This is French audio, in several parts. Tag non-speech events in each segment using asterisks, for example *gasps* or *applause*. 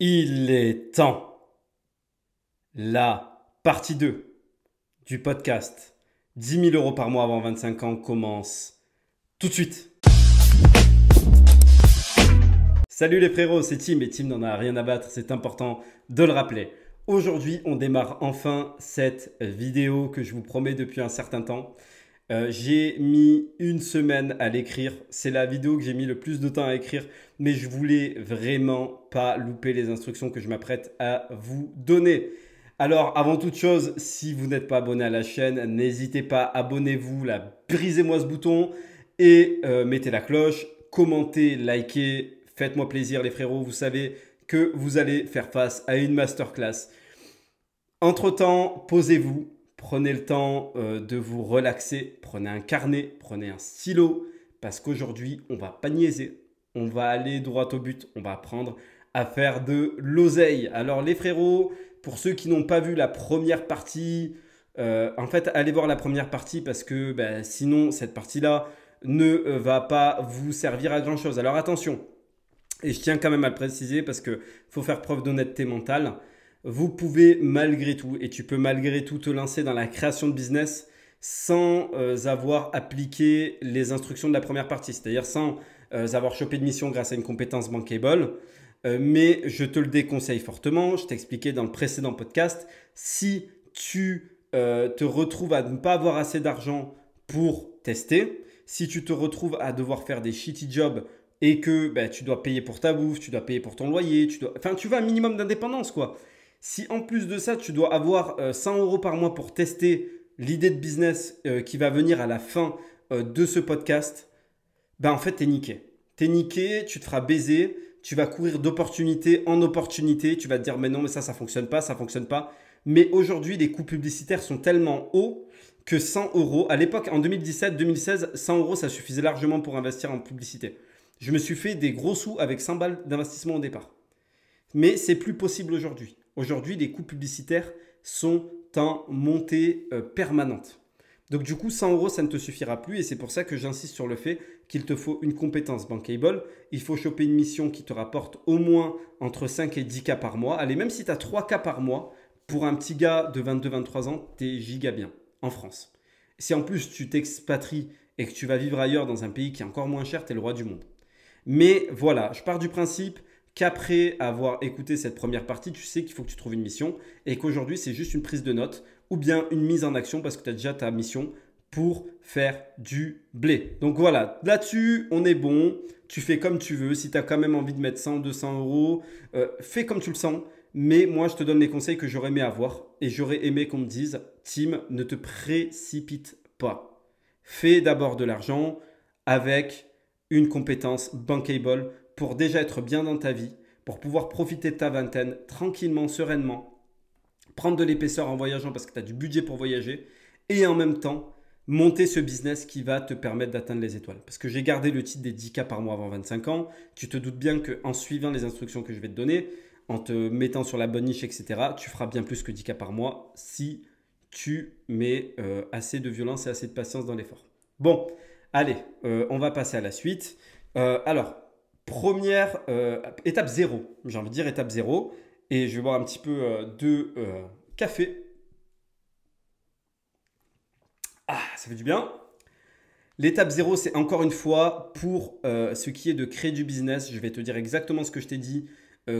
Il est temps. La partie 2 du podcast 10 000 euros par mois avant 25 ans commence tout de suite. Salut les frérots, c'est Tim et Tim n'en a rien à battre, c'est important de le rappeler. Aujourd'hui, on démarre enfin cette vidéo que je vous promets depuis un certain temps. Euh, j'ai mis une semaine à l'écrire. C'est la vidéo que j'ai mis le plus de temps à écrire, mais je voulais vraiment pas louper les instructions que je m'apprête à vous donner. Alors, avant toute chose, si vous n'êtes pas abonné à la chaîne, n'hésitez pas, abonnez-vous, la brisez-moi ce bouton et euh, mettez la cloche, commentez, likez, faites-moi plaisir les frérots, vous savez que vous allez faire face à une masterclass. Entre-temps, posez-vous, Prenez le temps euh, de vous relaxer, prenez un carnet, prenez un stylo, parce qu'aujourd'hui, on va pas niaiser, on va aller droit au but, on va apprendre à faire de l'oseille. Alors les frérots, pour ceux qui n'ont pas vu la première partie, euh, en fait, allez voir la première partie parce que bah, sinon, cette partie-là ne euh, va pas vous servir à grand-chose. Alors attention, et je tiens quand même à le préciser parce que faut faire preuve d'honnêteté mentale vous pouvez malgré tout, et tu peux malgré tout te lancer dans la création de business sans euh, avoir appliqué les instructions de la première partie, c'est-à-dire sans euh, avoir chopé de mission grâce à une compétence bankable. Euh, mais je te le déconseille fortement, je t'expliquais dans le précédent podcast, si tu te retrouves à ne pas avoir assez d'argent pour tester, si tu te retrouves à devoir faire des shitty jobs et que bah, tu dois payer pour ta bouffe, tu dois payer pour ton loyer, tu dois... enfin tu veux un minimum d'indépendance quoi. Si en plus de ça, tu dois avoir 100 euh, euros par mois pour tester l'idée de business euh, qui va venir à la fin euh, de ce podcast, ben en fait, t'es niqué. T'es niqué, tu te feras baiser, tu vas courir d'opportunité en opportunité, tu vas te dire mais non, mais ça, ça fonctionne pas, ça fonctionne pas. Mais aujourd'hui, les coûts publicitaires sont tellement hauts que 100 euros, à l'époque, en 2017-2016, 100 euros, ça suffisait largement pour investir en publicité. Je me suis fait des gros sous avec 100 balles d'investissement au départ. Mais c'est plus possible aujourd'hui. Aujourd'hui, les coûts publicitaires sont en montée euh, permanente. Donc du coup, 100 euros, ça ne te suffira plus et c'est pour ça que j'insiste sur le fait qu'il te faut une compétence bankable. Il faut choper une mission qui te rapporte au moins entre 5 et 10 cas par mois. Allez, même si tu as 3 cas par mois, pour un petit gars de 22-23 ans, t'es giga bien en France. Si en plus tu t'expatries et que tu vas vivre ailleurs dans un pays qui est encore moins cher, tu es le roi du monde. Mais voilà, je pars du principe qu'après avoir écouté cette première partie, tu sais qu'il faut que tu trouves une mission et qu'aujourd'hui, c'est juste une prise de notes ou bien une mise en action parce que tu as déjà ta mission pour faire du blé. Donc voilà, là-dessus, on est bon. Tu fais comme tu veux. Si tu as quand même envie de mettre 100, 200 euros, euh, fais comme tu le sens. Mais moi, je te donne les conseils que j'aurais aimé avoir et j'aurais aimé qu'on me dise, Tim, ne te précipite pas. Fais d'abord de l'argent avec une compétence bankable pour déjà être bien dans ta vie, pour pouvoir profiter de ta vingtaine tranquillement, sereinement, prendre de l'épaisseur en voyageant parce que tu as du budget pour voyager, et en même temps monter ce business qui va te permettre d'atteindre les étoiles. Parce que j'ai gardé le titre des 10K par mois avant 25 ans. Tu te doutes bien qu'en suivant les instructions que je vais te donner, en te mettant sur la bonne niche, etc., tu feras bien plus que 10K par mois si tu mets euh, assez de violence et assez de patience dans l'effort. Bon, allez, euh, on va passer à la suite. Euh, alors, première euh, étape zéro. J'ai envie de dire étape zéro. Et je vais boire un petit peu euh, de euh, café. Ah, ça fait du bien. L'étape zéro, c'est encore une fois pour ce qui est de créer du business. Je vais te dire exactement ce que je t'ai dit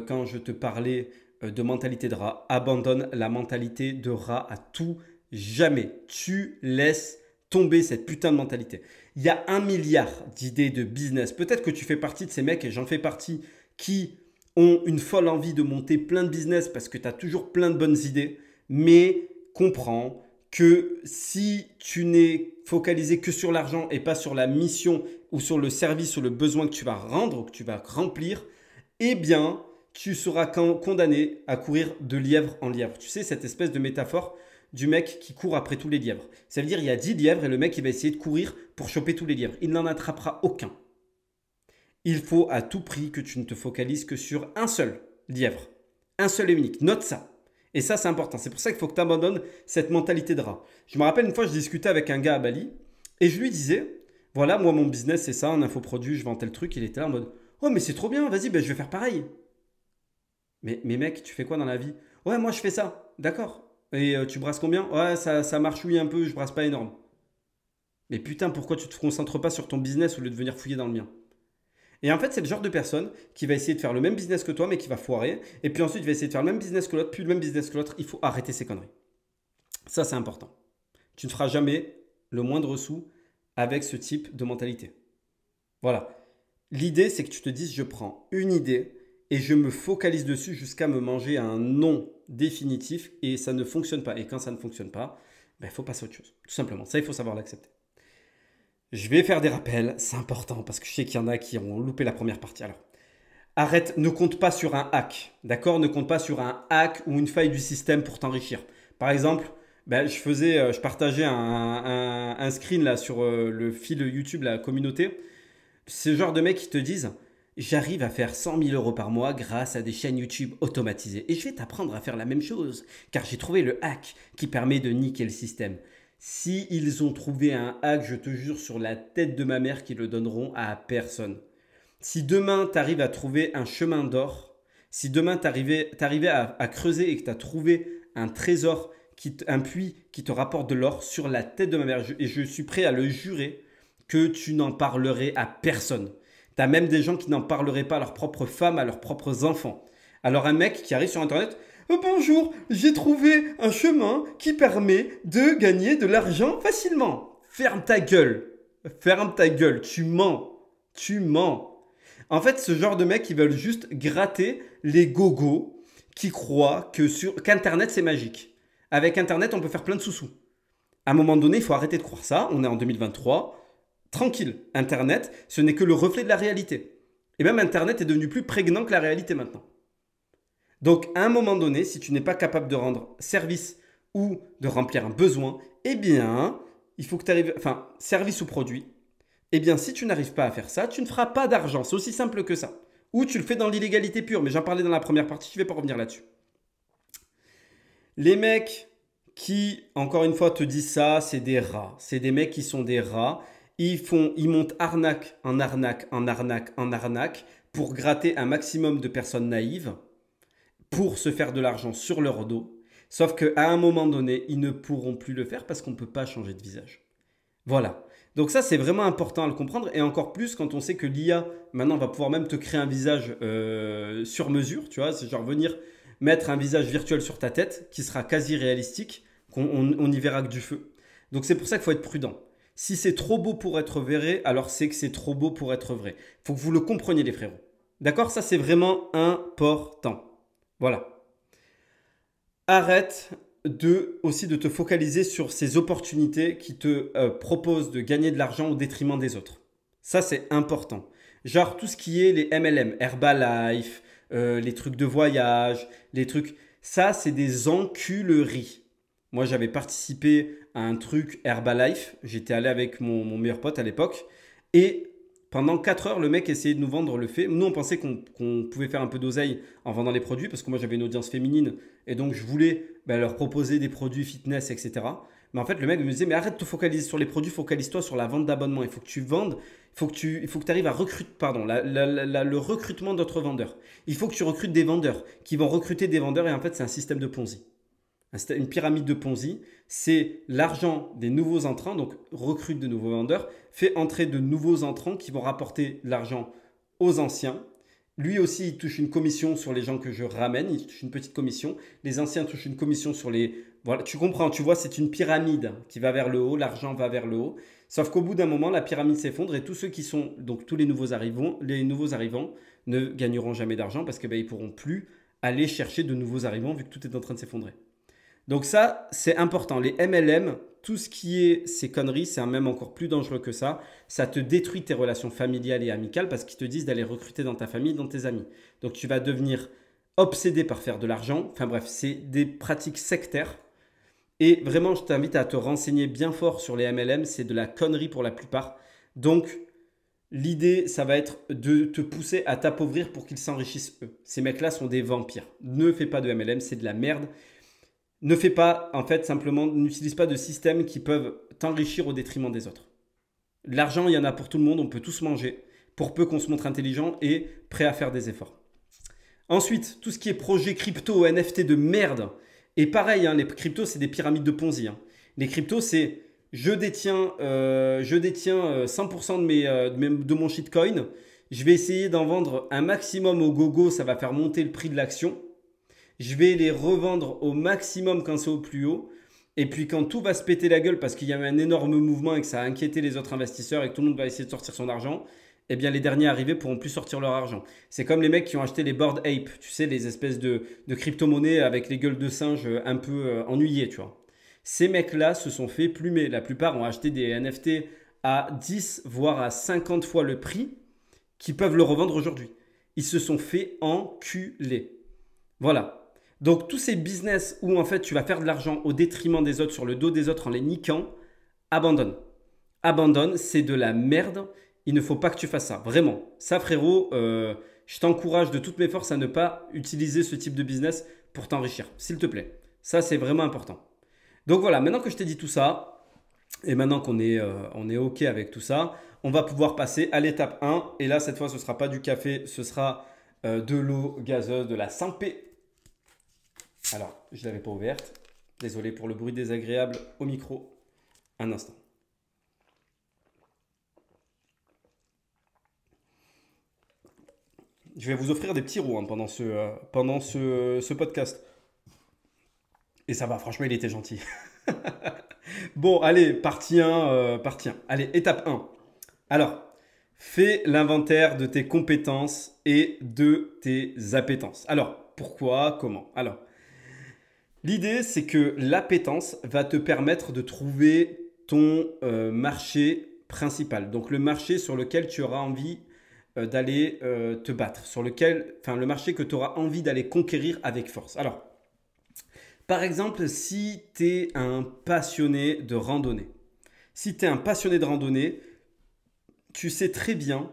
quand je te parlais de mentalité de rat. Abandonne la mentalité de rat à tout jamais. Tu laisses tomber cette putain de mentalité. Il y a un milliard d'idées de business. Peut-être que tu fais partie de ces mecs, et j'en fais partie, qui ont une folle envie de monter plein de business parce que tu as toujours plein de bonnes idées, mais comprends que si tu n'es focalisé que sur l'argent et pas sur la mission ou sur le service ou le besoin que tu vas rendre ou que tu vas remplir, eh bien, tu seras condamné à courir de lièvre en lièvre. Tu sais, cette espèce de métaphore du mec qui court après tous les lièvres. Ça veut dire qu'il y a 10 lièvres et le mec il va essayer de courir pour choper tous les lièvres. Il n'en attrapera aucun. Il faut à tout prix que tu ne te focalises que sur un seul lièvre. Un seul et unique. Note ça. Et ça, c'est important. C'est pour ça qu'il faut que tu abandonnes cette mentalité de rat. Je me rappelle une fois, je discutais avec un gars à Bali et je lui disais Voilà, moi, mon business, c'est ça, un infoproduit, je vends tel truc. Il était là en mode Oh, mais c'est trop bien, vas-y, ben, je vais faire pareil. Mais, mais mec, tu fais quoi dans la vie Ouais, moi, je fais ça. D'accord. Et euh, tu brasses combien Ouais, ça, ça oui un peu, je brasse pas énorme. Mais putain, pourquoi tu te concentres pas sur ton business au lieu de venir fouiller dans le mien Et en fait, c'est le genre de personne qui va essayer de faire le même business que toi, mais qui va foirer. Et puis ensuite, il va essayer de faire le même business que l'autre, puis le même business que l'autre. Il faut arrêter ces conneries. Ça, c'est important. Tu ne feras jamais le moindre sou avec ce type de mentalité. Voilà. L'idée, c'est que tu te dises, je prends une idée, et je me focalise dessus jusqu'à me manger un non définitif et ça ne fonctionne pas. Et quand ça ne fonctionne pas, il ben, faut passer à autre chose. Tout simplement. Ça, il faut savoir l'accepter. Je vais faire des rappels, c'est important parce que je sais qu'il y en a qui ont loupé la première partie. Alors, arrête, ne compte pas sur un hack, d'accord Ne compte pas sur un hack ou une faille du système pour t'enrichir. Par exemple, ben, je faisais, euh, je partageais un, un screen là sur euh, le fil YouTube, la communauté. Ces genre de mecs qui te disent, j'arrive à faire 100 000 euros par mois grâce à des chaînes YouTube automatisées. Et je vais t'apprendre à faire la même chose, car j'ai trouvé le hack qui permet de niquer le système. Si ils ont trouvé un hack, je te jure sur la tête de ma mère qu'ils le donneront à personne. Si demain t'arrives à trouver un chemin d'or, si demain t'arrives à, à creuser et que t'as trouvé un trésor, un puits qui te rapporte de l'or sur la tête de ma mère, et je suis prêt à le jurer que tu n'en parlerais à personne. T'as même des gens qui n'en parleraient pas à leurs propres femmes, à leurs propres enfants. Alors un mec qui arrive sur Internet, oh, bonjour, j'ai trouvé un chemin qui permet de gagner de l'argent facilement. Ferme ta gueule. Ferme ta gueule, tu mens. Tu mens. En fait, ce genre de mecs, ils veulent juste gratter les gogos qui croient que sur qu'Internet, c'est magique. Avec Internet, on peut faire plein de sous-sous. À un moment donné, il faut arrêter de croire ça. On est en 2023 tranquille. Internet, ce n'est que le reflet de la réalité. Et même Internet est devenu plus prégnant que la réalité maintenant. Donc à un moment donné, si tu n'es pas capable de rendre service ou de remplir un besoin, eh bien, il faut que tu arrives, enfin, service ou produit, eh bien, si tu n'arrives pas à faire ça, tu ne feras pas d'argent. C'est aussi simple que ça. Ou tu le fais dans l'illégalité pure, mais j'en parlais dans la première partie, je ne vais pas revenir là-dessus. Les mecs qui, encore une fois, te disent ça, c'est des rats. C'est des mecs qui sont des rats ils font, ils montent arnaque, en arnaque, en arnaque, en arnaque pour gratter un maximum de personnes naïves pour se faire de l'argent sur leur dos. Sauf qu'à un moment donné, ils ne pourront plus le faire parce qu'on ne peut pas changer de visage. Voilà. Donc ça, c'est vraiment important à le comprendre et encore plus quand on sait que l'IA maintenant va pouvoir même te créer un visage euh, sur mesure. Tu vois, c'est genre venir mettre un visage virtuel sur ta tête qui sera quasi réalistique. qu'on n'y y verra que du feu. Donc c'est pour ça qu'il faut être prudent. Si c'est trop beau pour être vrai, alors c'est que c'est trop beau pour être vrai. Faut que vous le compreniez, les frérots. D'accord Ça, c'est vraiment important. Voilà. Arrête de, aussi de te focaliser sur ces opportunités qui te euh, proposent de gagner de l'argent au détriment des autres. Ça, c'est important. Genre tout ce qui est les MLM, Herbalife, euh, les trucs de voyage, les trucs... Ça, c'est des enculeries. Moi, j'avais participé un truc Herbalife. J'étais allé avec mon, meilleur pote à l'époque. Et pendant 4 heures, le mec essayait de nous vendre le fait. Nous, on pensait qu'on pouvait faire un peu d'oseille en vendant les produits, parce que moi, j'avais une audience féminine. Et donc, je voulais bah, leur proposer des produits fitness, etc. Mais en fait, le mec me disait, mais arrête de te focaliser sur les produits, focalise-toi sur la vente d'abonnement. Il faut que tu vendes, il faut que tu, il faut que arrives à recruter, pardon, le recrutement d'autres vendeurs. Il faut que tu recrutes des vendeurs qui vont recruter des vendeurs et en fait, c'est un système de Ponzi une pyramide de Ponzi, c'est l'argent des nouveaux entrants, donc recrute de nouveaux vendeurs, fait entrer de nouveaux entrants qui vont rapporter l'argent aux anciens. Lui aussi, il touche une commission sur les gens que je ramène, il touche une petite commission. Les anciens touchent une commission sur les... Voilà, tu comprends, tu vois, c'est une pyramide qui va vers le haut, l'argent va vers le haut. Sauf qu'au bout d'un moment, la pyramide s'effondre et tous ceux qui sont, donc tous les nouveaux arrivants, les nouveaux arrivants ne gagneront jamais d'argent parce qu'ils ben, ne pourront plus aller chercher de nouveaux arrivants vu que tout est en train de s'effondrer. Donc ça, c'est important. Les MLM, tout ce qui est ces conneries, c'est même encore plus dangereux que ça. Ça te détruit tes relations familiales et amicales parce qu'ils te disent d'aller recruter dans ta famille, dans tes amis. Donc tu vas devenir obsédé par faire de l'argent. Enfin bref, c'est des pratiques sectaires. Et vraiment, je t'invite à te renseigner bien fort sur les MLM. C'est de la connerie pour la plupart. Donc l'idée, ça va être de te pousser à t'appauvrir pour qu'ils s'enrichissent eux. Ces mecs-là sont des vampires. Ne fais pas de MLM, c'est de la merde ne fais pas, en fait, simplement, n'utilise pas de systèmes qui peuvent t'enrichir au détriment des autres. L'argent, il y en a pour tout le monde, on peut tous manger, pour peu qu'on se montre intelligent et prêt à faire des efforts. Ensuite, tout ce qui est projet crypto, NFT de merde. Et pareil, hein, les cryptos, c'est des pyramides de Ponzi. Hein. Les cryptos, c'est je détiens, euh, je 100% euh, euh, de, mes, de mon shitcoin. Je vais essayer d'en vendre un maximum au gogo, ça va faire monter le prix de l'action je vais les revendre au maximum quand c'est au plus haut. Et puis quand tout va se péter la gueule parce qu'il y a eu un énorme mouvement et que ça a inquiété les autres investisseurs et que tout le monde va essayer de sortir son argent, eh bien les derniers arrivés pourront plus sortir leur argent. C'est comme les mecs qui ont acheté les Bored ape, tu sais, les espèces de, crypto-monnaies avec les gueules de singes euh, un peu euh, ennuyées, tu vois. Ces mecs-là se sont fait plumer. La plupart ont acheté des NFT à 10, voire à 50 fois le prix qu'ils peuvent le revendre aujourd'hui. Ils se sont fait enculer. Voilà, donc tous ces business où en fait tu vas faire de l'argent au détriment des autres, sur le dos des autres en les niquant, abandonne. Abandonne, c'est de la merde. Il ne faut pas que tu fasses ça, vraiment. Ça frérot, euh, je t'encourage de toutes mes forces à ne pas utiliser ce type de business pour t'enrichir, s'il te plaît. Ça c'est vraiment important. Donc voilà, maintenant que je t'ai dit tout ça, et maintenant qu'on est, euh, est OK avec tout ça, on va pouvoir passer à l'étape 1. Et là, cette fois, ce ne sera pas du café, ce sera euh, de l'eau gazeuse, de la 100 alors, je l'avais pas ouverte. Désolé pour le bruit désagréable au micro. Un instant. Je vais vous offrir des petits roues hein, pendant, ce, euh, pendant ce, podcast. Et ça va, franchement, il était gentil. *laughs* bon, allez, partie 1, 1. Euh, allez, étape 1. Alors, fais l'inventaire de tes compétences et de tes appétences. Alors, pourquoi, comment Alors, L'idée, c'est que l'appétence va te permettre de trouver ton euh, marché principal, donc le marché sur lequel tu auras envie euh, d'aller euh, te battre, sur lequel, enfin le marché que tu auras envie d'aller conquérir avec force. Alors, par exemple, si tu es un passionné de randonnée, si tu es un passionné de randonnée, tu sais très bien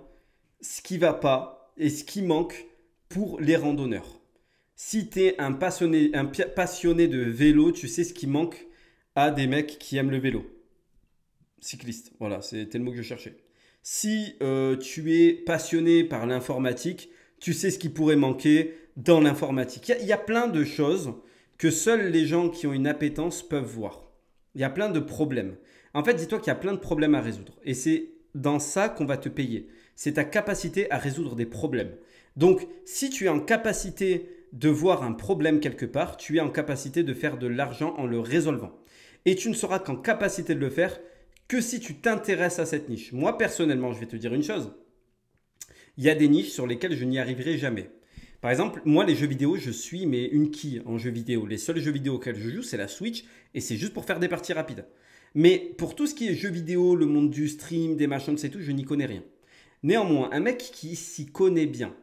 ce qui va pas et ce qui manque pour les randonneurs si tu es un passionné, un passionné de vélo, tu sais ce qui manque à des mecs qui aiment le vélo. Cycliste, voilà, c'était le mot que je cherchais. Si euh, tu es passionné par l'informatique, tu sais ce qui pourrait manquer dans l'informatique. Il y, y, a plein de choses que seuls les gens qui ont une appétence peuvent voir. Il y a plein de problèmes. En fait, dis-toi qu'il y a plein de problèmes à résoudre. Et c'est dans ça qu'on va te payer. C'est ta capacité à résoudre des problèmes. Donc, si tu es en capacité de voir un problème quelque part, tu es en capacité de faire de l'argent en le résolvant. Et tu ne seras qu'en capacité de le faire que si tu t'intéresses à cette niche. Moi, personnellement, je vais te dire une chose. Il y a des niches sur lesquelles je n'y arriverai jamais. Par exemple, moi, les jeux vidéo, je suis mais une quille en jeux vidéo. Les seuls jeux vidéo auxquels je joue, c'est la Switch et c'est juste pour faire des parties rapides. Mais pour tout ce qui est jeux vidéo, le monde du stream, des machins, c'est tout, je n'y connais rien. Néanmoins, un mec qui s'y connaît bien,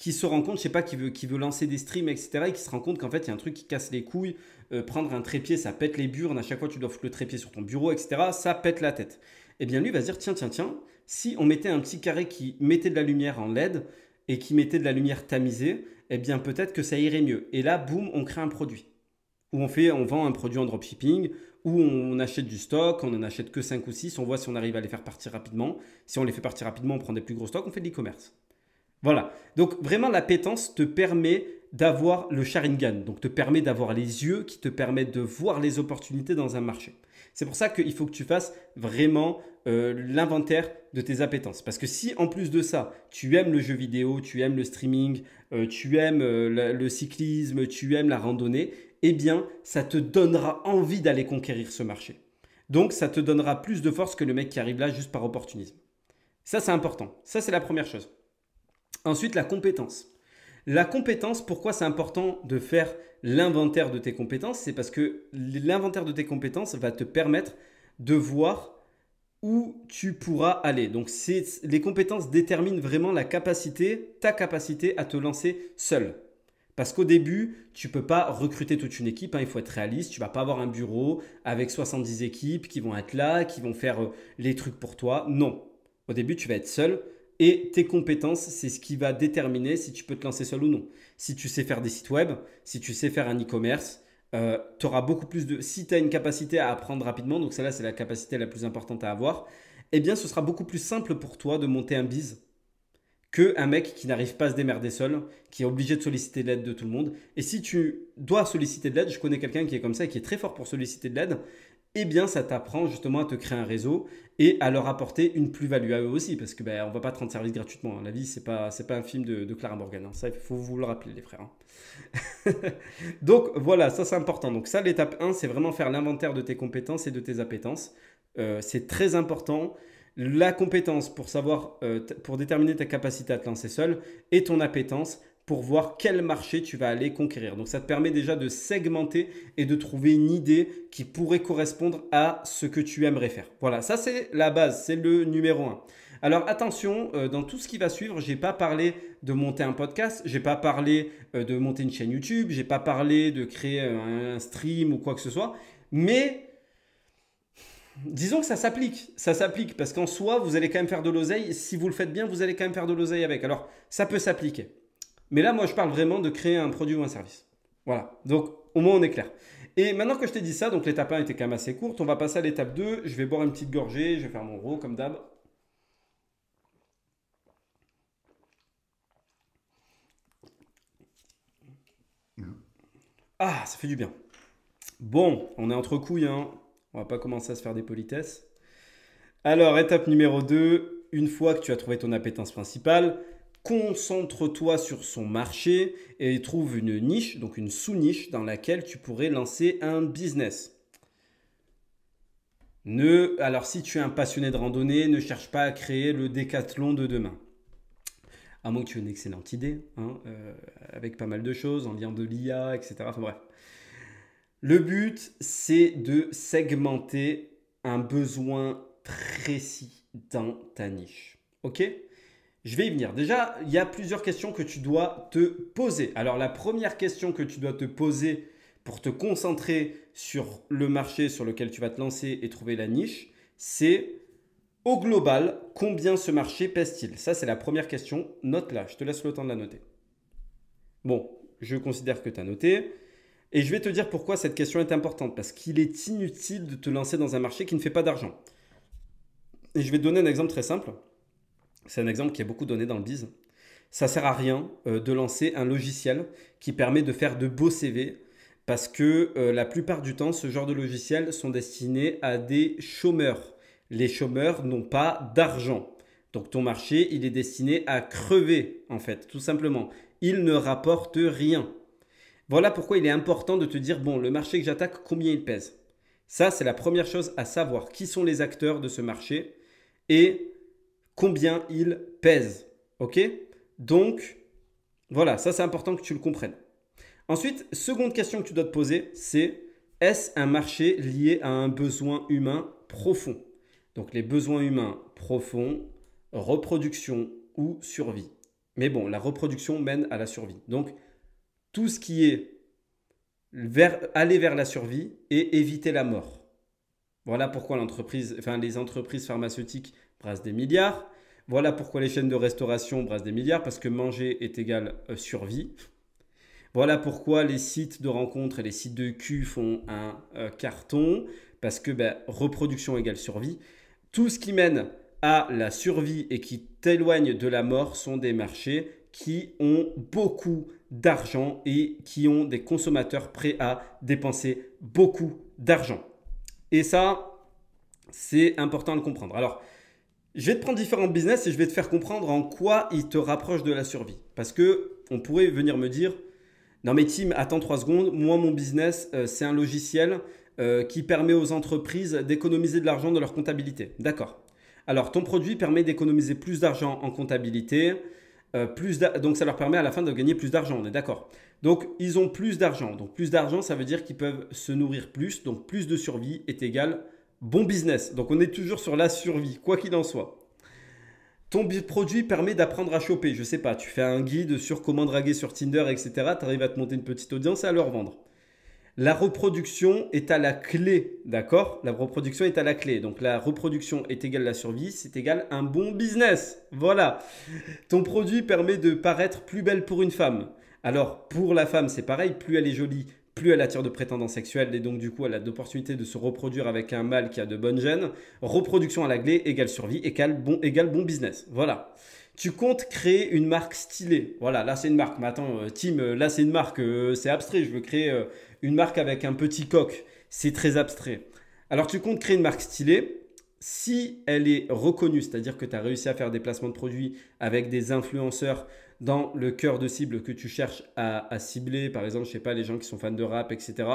qui se rend compte, je sais pas, qui veut, qui veut lancer des streams, etc., et qui se rend compte qu'en fait, il y a un truc qui casse les couilles. Euh, prendre un trépied, ça pète les burnes. À chaque fois, tu dois foutre le trépied sur ton bureau, etc. Ça pète la tête. Eh bien, lui va se dire tiens, tiens, tiens, si on mettait un petit carré qui mettait de la lumière en LED et qui mettait de la lumière tamisée, eh bien, peut-être que ça irait mieux. Et là, boum, on crée un produit. Où on fait, on vend un produit en dropshipping, où on, achète du stock, on en achète que 5 ou 6, on voit si on arrive à les faire partir rapidement. Si on les fait partir rapidement, on prend des plus gros stocks, on fait de l'e-commerce. Voilà. Donc vraiment, l'appétence te permet d'avoir le Sharingan, donc te permet d'avoir les yeux qui te permettent de voir les opportunités dans un marché. C'est pour ça qu'il faut que tu fasses vraiment euh, l'inventaire de tes appétences. Parce que si en plus de ça, tu aimes le jeu vidéo, tu aimes le streaming, euh, tu aimes euh, le cyclisme, tu aimes la randonnée, eh bien, ça te donnera envie d'aller conquérir ce marché. Donc, ça te donnera plus de force que le mec qui arrive là juste par opportunisme. Ça, c'est important. Ça, c'est la première chose. Ensuite, la compétence. La compétence, pourquoi c'est important de faire l'inventaire de tes compétences C'est parce que l'inventaire de tes compétences va te permettre de voir où tu pourras aller. Donc les compétences déterminent vraiment la capacité, ta capacité à te lancer seul. Parce qu'au début, tu ne peux pas recruter toute une équipe, hein. il faut être réaliste, tu ne vas pas avoir un bureau avec 70 équipes qui vont être là, qui vont faire euh, les trucs pour toi. Non, au début, tu vas être seul, et tes compétences, c'est ce qui va déterminer si tu peux te lancer seul ou non. Si tu sais faire des sites web, si tu sais faire un e-commerce, euh, tu auras beaucoup plus de... Si tu as une capacité à apprendre rapidement, donc celle-là c'est la capacité la plus importante à avoir, eh bien ce sera beaucoup plus simple pour toi de monter un biz que un mec qui n'arrive pas à se démerder seul, qui est obligé de solliciter l'aide de tout le monde. Et si tu dois solliciter de l'aide, je connais quelqu'un qui est comme ça et qui est très fort pour solliciter de l'aide, eh bien, ça t'apprend justement à te créer un réseau et à leur apporter une plus-value à eux aussi, parce que ben, on va pas te rendre service gratuitement. Hein. La vie, c'est pas pas un film de, Clara Morgan. Hein. Ça, il faut vous le rappeler, les frères. Hein. *laughs* Donc voilà, ça c'est important. Donc ça, l'étape 1, c'est vraiment faire l'inventaire de tes compétences et de tes appétences. Euh, c'est très important. La compétence pour savoir, euh, pour déterminer ta capacité à te lancer seul et ton appétence pour voir quel marché tu vas aller conquérir. Donc ça te permet déjà de segmenter et de trouver une idée qui pourrait correspondre à ce que tu aimerais faire. Voilà, ça c'est la base, c'est le numéro 1. Alors attention, euh, dans tout ce qui va suivre, j'ai pas parlé de monter un podcast, j'ai pas parlé euh, de monter une chaîne YouTube, j'ai pas parlé de créer euh, un stream ou quoi que ce soit, mais disons que ça s'applique. Ça s'applique parce qu'en soi, vous allez quand même faire de l'oseille. Si vous le faites bien, vous allez quand même faire de l'oseille avec. Alors, ça peut s'appliquer. Mais là, moi, je parle vraiment de créer un produit ou un service. Voilà. Donc, au moins, on est clair. Et maintenant que je t'ai dit ça, donc l'étape 1 était quand même assez courte, on va passer à l'étape 2. Je vais boire une petite gorgée, je vais faire mon gros comme d'hab. Ah, ça fait du bien. Bon, on est entre couilles, hein. on va pas commencer à se faire des politesses. Alors, étape numéro 2, une fois que tu as trouvé ton appétence principale, Concentre-toi sur son marché et trouve une niche, donc une sous-niche dans laquelle tu pourrais lancer un business. Ne, alors si tu es un passionné de randonnée, ne cherche pas à créer le décathlon de demain. À moins que tu aies une excellente idée, hein, euh, avec pas mal de choses en lien de l'IA, etc. bref. Le but, c'est de segmenter un besoin précis dans ta niche. OK je vais y venir. Déjà, il y a plusieurs questions que tu dois te poser. Alors la première question que tu dois te poser pour te concentrer sur le marché sur lequel tu vas te lancer et trouver la niche, c'est au global, combien ce marché pèse-t-il Ça, c'est la première question. Note-la, je te laisse le temps de la noter. Bon, je considère que tu as noté. Et je vais te dire pourquoi cette question est importante. Parce qu'il est inutile de te lancer dans un marché qui ne fait pas d'argent. Et je vais te donner un exemple très simple c'est un exemple qui est beaucoup donné dans le biz, ça sert à rien euh, de lancer un logiciel qui permet de faire de beaux CV parce que euh, la plupart du temps, ce genre de logiciels sont destinés à des chômeurs. Les chômeurs n'ont pas d'argent. Donc ton marché, il est destiné à crever, en fait, tout simplement. Il ne rapporte rien. Voilà pourquoi il est important de te dire, bon, le marché que j'attaque, combien il pèse Ça, c'est la première chose à savoir. Qui sont les acteurs de ce marché Et combien il pèse. Ok Donc, voilà, ça c'est important que tu le comprennes. Ensuite, seconde question que tu dois te poser, c'est est-ce un marché lié à un besoin humain profond Donc les besoins humains profonds, reproduction ou survie. Mais bon, la reproduction mène à la survie. Donc tout ce qui est aller vers la survie et éviter la mort. Voilà pourquoi l'entreprise, enfin les entreprises pharmaceutiques brassent des milliards, voilà pourquoi les chaînes de restauration brassent des milliards, parce que manger est égal euh, survie. Voilà pourquoi les sites de rencontres et les sites de cul font un euh, carton, parce que ben, reproduction égale survie. Tout ce qui mène à la survie et qui t'éloigne de la mort sont des marchés qui ont beaucoup d'argent et qui ont des consommateurs prêts à dépenser beaucoup d'argent. Et ça, c'est important de comprendre. Alors, je vais te prendre différents business et je vais te faire comprendre en quoi ils te rapprochent de la survie. Parce que on pourrait venir me dire, non mais Tim, attends trois secondes, moi mon business euh, c'est un logiciel euh, qui permet aux entreprises d'économiser de l'argent de leur comptabilité. D'accord. Alors ton produit permet d'économiser plus d'argent en comptabilité, euh, donc ça leur permet à la fin de gagner plus d'argent, on est d'accord. Donc ils ont plus d'argent. Donc plus d'argent ça veut dire qu'ils peuvent se nourrir plus, donc plus de survie est égal Bon business. Donc on est toujours sur la survie, quoi qu'il en soit. Ton produit permet d'apprendre à choper. Je sais pas, tu fais un guide sur comment draguer sur Tinder, etc. Tu arrives à te monter une petite audience et à leur vendre. La reproduction est à la clé, d'accord La reproduction est à la clé. Donc la reproduction est égale à la survie, c'est égal un bon business. Voilà. Ton produit permet de paraître plus belle pour une femme. Alors pour la femme, c'est pareil, plus elle est jolie, plus elle attire de prétendants sexuels et donc du coup elle a d'opportunités de se reproduire avec un mâle qui a de bonnes gènes. Reproduction à la glée égale survie égale bon, égale bon business. Voilà. Tu comptes créer une marque stylée. Voilà, là c'est une marque. Mais attends, euh, Tim, euh, là c'est une marque, euh, c'est abstrait. Je veux créer une marque avec un petit coq. C'est très abstrait. Alors tu comptes créer une marque stylée si elle est reconnue, c'est-à-dire que tu as réussi à faire des placements de produits avec des influenceurs dans le cœur de cible que tu cherches à, cibler, par exemple, je sais pas, les gens qui sont fans de rap, etc.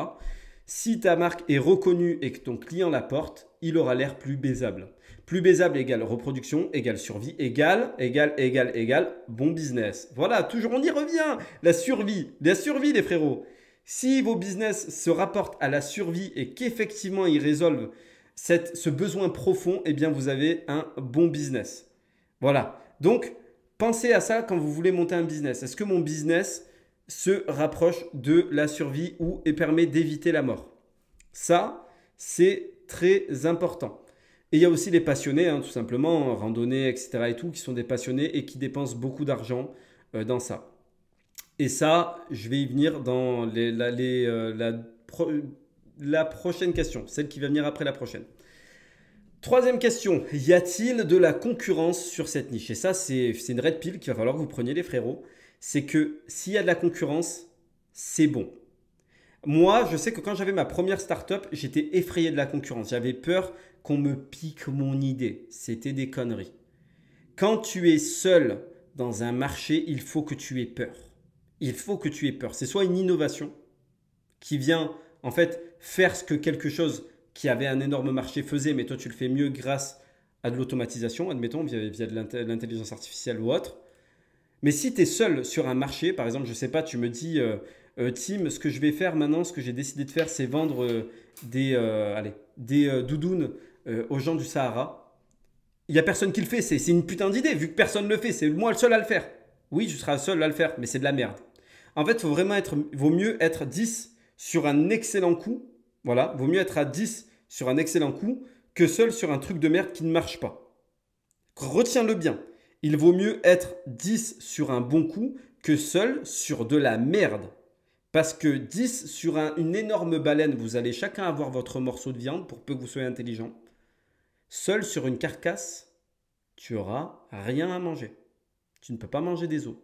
Si ta marque est reconnue et que ton client la porte, il aura l'air plus baisable. Plus baisable égale reproduction, égale survie, égale, égale, égale, égale, bon business. Voilà, toujours on y revient. La survie, la survie les frérots. Si vos business se rapportent à la survie et qu'effectivement ils résolvent cette, ce besoin profond, eh bien vous avez un bon business. Voilà. Donc, Pensez à ça quand vous voulez monter un business. Est-ce que mon business se rapproche de la survie ou et permet d'éviter la mort Ça, c'est très important. Et il y a aussi les passionnés, hein, tout simplement, randonnée, etc. et tout, qui sont des passionnés et qui dépensent beaucoup d'argent euh, dans ça. Et ça, je vais y venir dans euh, la prochaine question, celle qui va venir après la prochaine. Troisième question, y a-t-il de la concurrence sur cette niche Et ça, c'est une red pill qu'il va falloir que vous preniez les frérots. C'est que s'il y a de la concurrence, c'est bon. Moi, je sais que quand j'avais ma première startup, j'étais effrayé de la concurrence. J'avais peur qu'on me pique mon idée. C'était des conneries. Quand tu es seul dans un marché, il faut que tu aies peur. Il faut que tu aies peur. C'est soit une innovation qui vient en fait faire ce que quelque chose qui avait un énorme marché faisait, mais toi tu le fais mieux grâce à de l'automatisation, admettons, via, de l'intelligence artificielle ou autre. Mais si tu es seul sur un marché, par exemple, je sais pas, tu me dis, euh, euh, Tim, ce que je vais faire maintenant, ce que j'ai décidé de faire, c'est vendre euh, des, allez, des doudounes aux gens du Sahara. Il n'y a personne qui le fait, c'est une putain d'idée, vu que personne ne le fait, c'est moi le seul à le faire. Oui, tu seras le seul à le faire, mais c'est de la merde. En fait, faut vraiment être, vaut mieux être 10 sur un excellent coup voilà, vaut mieux être à 10 sur un excellent coup que seul sur un truc de merde qui ne marche pas. Retiens-le bien. Il vaut mieux être 10 sur un bon coup que seul sur de la merde. Parce que 10 sur une énorme baleine, vous allez chacun avoir votre morceau de viande pour peu que vous soyez intelligent. Seul sur une carcasse, tu auras rien à manger. Tu ne peux pas manger des os.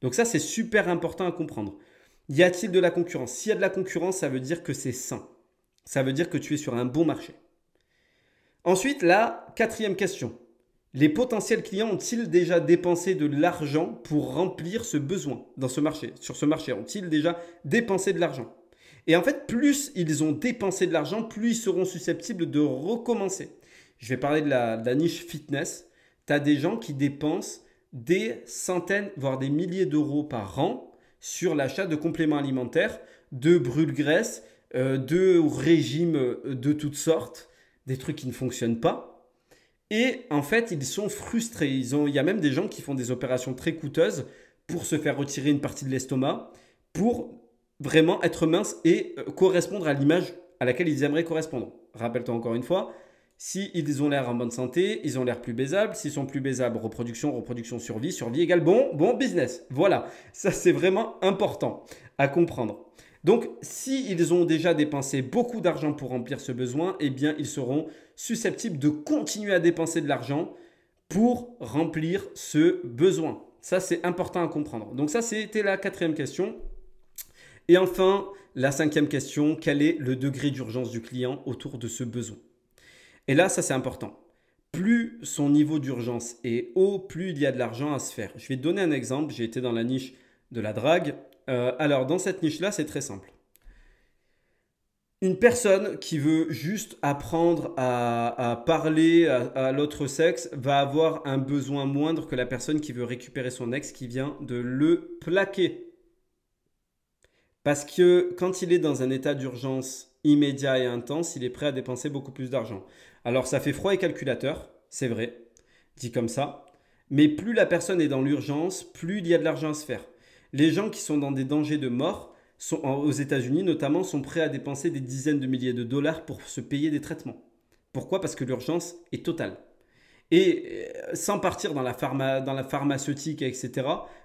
Donc ça, c'est super important à comprendre. Y a-t-il de la concurrence S'il y a de la concurrence, ça veut dire que c'est sain ça veut dire que tu es sur un bon marché. Ensuite, la quatrième question. Les potentiels clients ont-ils déjà dépensé de l'argent pour remplir ce besoin dans ce marché, sur ce marché Ont-ils déjà dépensé de l'argent Et en fait, plus ils ont dépensé de l'argent, plus ils seront susceptibles de recommencer. Je vais parler de la, niche fitness. Tu as des gens qui dépensent des centaines, voire des milliers d'euros par an sur l'achat de compléments alimentaires, de brûle-graisse euh, de régimes euh, de toutes sortes, des trucs qui ne fonctionnent pas. Et en fait, ils sont frustrés. il y a même des gens qui font des opérations très coûteuses pour se faire retirer une partie de l'estomac, pour vraiment être mince et euh, correspondre à l'image à laquelle ils aimeraient correspondre. Rappelle-toi encore une fois, si ont l'air en bonne santé, ils ont l'air plus baisables. S'ils sont plus baisables, reproduction, reproduction, survie, survie égale bon, bon business. Voilà, ça c'est vraiment important à comprendre. Donc, s'ils ils ont déjà dépensé beaucoup d'argent pour remplir ce besoin, eh bien, ils seront susceptibles de continuer à dépenser de l'argent pour remplir ce besoin. Ça, c'est important à comprendre. Donc, ça, c'était la quatrième question. Et enfin, la cinquième question, quel est le degré d'urgence du client autour de ce besoin Et là, ça, c'est important. Plus son niveau d'urgence est haut, plus il y a de l'argent à se faire. Je vais te donner un exemple. J'ai été dans la niche de la drague euh, alors, dans cette niche-là, c'est très simple. Une personne qui veut juste apprendre à, parler à, à l'autre sexe va avoir un besoin moindre que la personne qui veut récupérer son ex qui vient de le plaquer. Parce que quand il est dans un état d'urgence immédiat et intense, il est prêt à dépenser beaucoup plus d'argent. Alors ça fait froid et calculateur, c'est vrai, dit comme ça. Mais plus la personne est dans l'urgence, plus il y a de l'argent à se faire les gens qui sont dans des dangers de mort sont, aux États-Unis notamment sont prêts à dépenser des dizaines de milliers de dollars pour se payer des traitements. Pourquoi Parce que l'urgence est totale. Et euh, sans partir dans la, pharma, dans la pharmaceutique, etc.,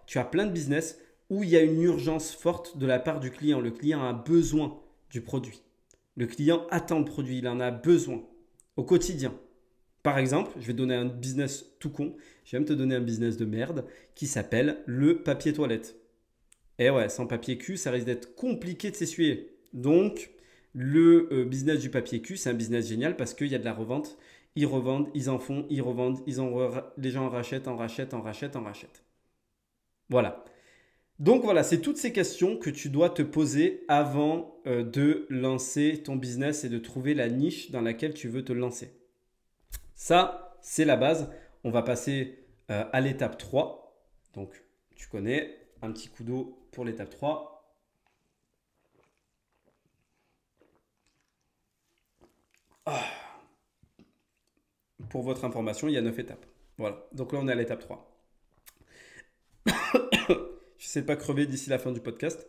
tu as plein de business où il y a une urgence forte de la part du client. Le client a besoin du produit. Le client attend le produit, il en a besoin au quotidien. Par exemple, je vais donner un business tout con, je vais même te donner un business de merde qui s'appelle le papier toilette. Et eh ouais, sans papier cul, ça risque d'être compliqué de s'essuyer. Donc, le euh, business du papier cul, c'est un business génial parce qu'il y a de la revente. Ils revendent, ils en font, ils revendent, ils en les gens en rachètent, en rachètent, en rachètent, en rachètent. Voilà. Donc voilà, c'est toutes ces questions que tu dois te poser avant euh, de lancer ton business et de trouver la niche dans laquelle tu veux te lancer. Ça, c'est la base. On va passer euh, à l'étape 3. Donc, tu connais, un petit coup d'eau pour l'étape 3. Ah. Pour votre information, il y a 9 étapes. Voilà, donc là on est à l'étape 3. ne *coughs* sais pas crever d'ici la fin du podcast.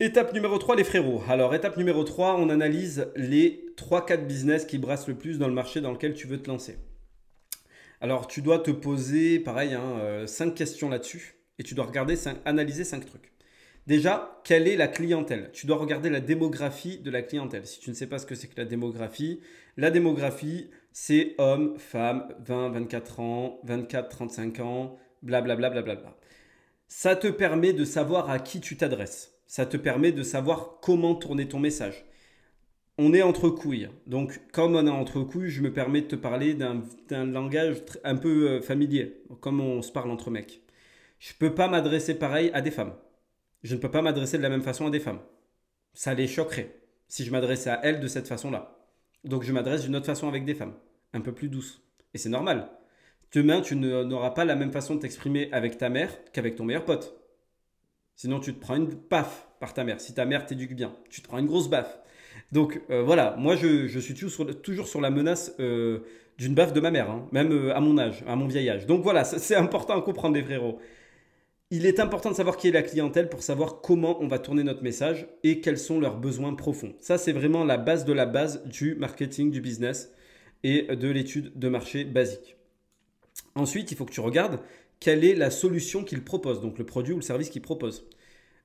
Étape numéro 3, les frérots. Alors, étape numéro 3, on analyse les 3-4 business qui brassent le plus dans le marché dans lequel tu veux te lancer. Alors, tu dois te poser, pareil, hein, 5 euh, questions là-dessus. Et tu dois regarder, analyser cinq trucs. Déjà, quelle est la clientèle Tu dois regarder la démographie de la clientèle. Si tu ne sais pas ce que c'est que la démographie, la démographie, c'est homme, femme, 20, 24 ans, 24, 35 ans, blablabla. Bla Ça te permet de savoir à qui tu t'adresses. Ça te permet de savoir comment tourner ton message. On est entre couilles. Donc, comme on est entre couilles, je me permets de te parler d'un langage un peu euh, familier, comme on se parle entre mecs. Je ne peux pas m'adresser pareil à des femmes. Je ne peux pas m'adresser de la même façon à des femmes. Ça les choquerait si je m'adressais à elles de cette façon-là. Donc je m'adresse d'une autre façon avec des femmes, un peu plus douce. Et c'est normal. Demain, tu n'auras pas la même façon de t'exprimer avec ta mère qu'avec ton meilleur pote. Sinon, tu te prends une paf par ta mère. Si ta mère t'éduque bien, tu te prends une grosse baffe. Donc euh, voilà, moi je, suis toujours sur, toujours sur, la menace euh, d'une baffe de ma mère, hein. même euh, à mon âge, à mon vieil âge. Donc voilà, c'est important à comprendre les frérots. Il est important de savoir qui est la clientèle pour savoir comment on va tourner notre message et quels sont leurs besoins profonds. Ça, c'est vraiment la base de la base du marketing, du business et de l'étude de marché basique. Ensuite, il faut que tu regardes quelle est la solution qu'il propose, donc le produit ou le service qu'ils propose.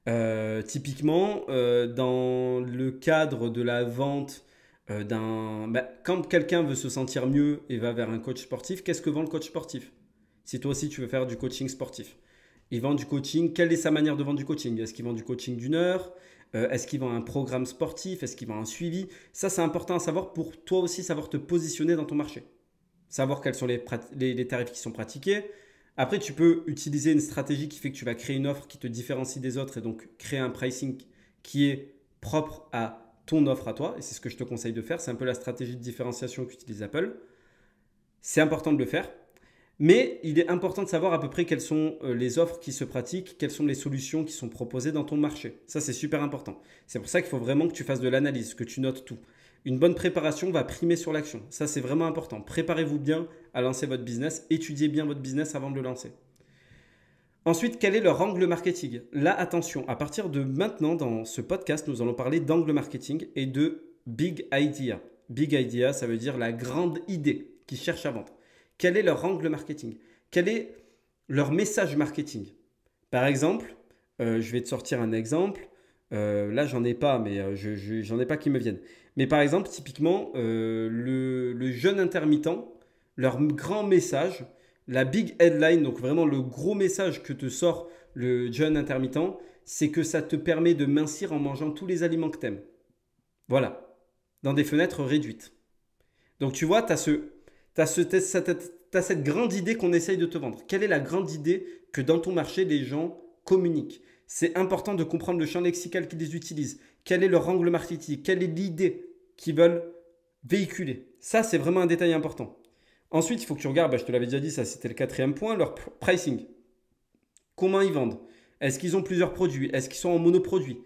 Euh, typiquement, euh, dans le cadre de la vente euh, d'un... Bah, quand quelqu'un veut se sentir mieux et va vers un coach sportif, qu'est-ce que vend le coach sportif Si toi aussi tu veux faire du coaching sportif. Il vend du coaching. Quelle est sa manière de vendre du coaching Est-ce qu'il vend du coaching d'une heure euh, Est-ce qu'il vend un programme sportif Est-ce qu'il vend un suivi Ça, c'est important à savoir pour toi aussi savoir te positionner dans ton marché. Savoir quels sont les, les tarifs qui sont pratiqués. Après, tu peux utiliser une stratégie qui fait que tu vas créer une offre qui te différencie des autres et donc créer un pricing qui est propre à ton offre à toi, et c'est ce que je te conseille de faire, c'est un peu la stratégie de différenciation qu'utilise Apple. C'est important de le faire mais il est important de savoir à peu près quelles sont euh, les offres qui se pratiquent, quelles sont les solutions qui sont proposées dans ton marché. Ça, c'est super important. C'est pour ça qu'il faut vraiment que tu fasses de l'analyse, que tu notes tout. Une bonne préparation va primer sur l'action. Ça, c'est vraiment important. Préparez-vous bien à lancer votre business. Étudiez bien votre business avant de le lancer. Ensuite, quel est leur angle marketing Là, attention, à partir de maintenant, dans ce podcast, nous allons parler d'angle marketing et de big idea. Big idea, ça veut dire la grande idée qui cherche à vendre. Quel est leur angle marketing Quel est leur message marketing Par exemple, euh, je vais te sortir un exemple. Euh, là, j'en ai pas, mais euh, je, j'en ai pas qui me viennent. Mais par exemple, typiquement, le, jeune intermittent, leur grand message, la big headline, donc vraiment le gros message que te sort le jeune intermittent, c'est que ça te permet de mincir en mangeant tous les aliments que aimes. Voilà, dans des fenêtres réduites. Donc tu vois, tu as ce tu as, cette grande idée qu'on essaye de te vendre. Quelle est la grande idée que dans ton marché, les gens communiquent C'est important de comprendre le champ lexical qu'ils utilisent. Quel est leur angle marketing Quelle est l'idée qu'ils veulent véhiculer Ça, c'est vraiment un détail important. Ensuite, il faut que tu regardes, bah, je te l'avais déjà dit, ça c'était le quatrième point, leur pricing. Comment ils vendent Est-ce qu'ils ont plusieurs produits Est-ce qu'ils sont en monoproduit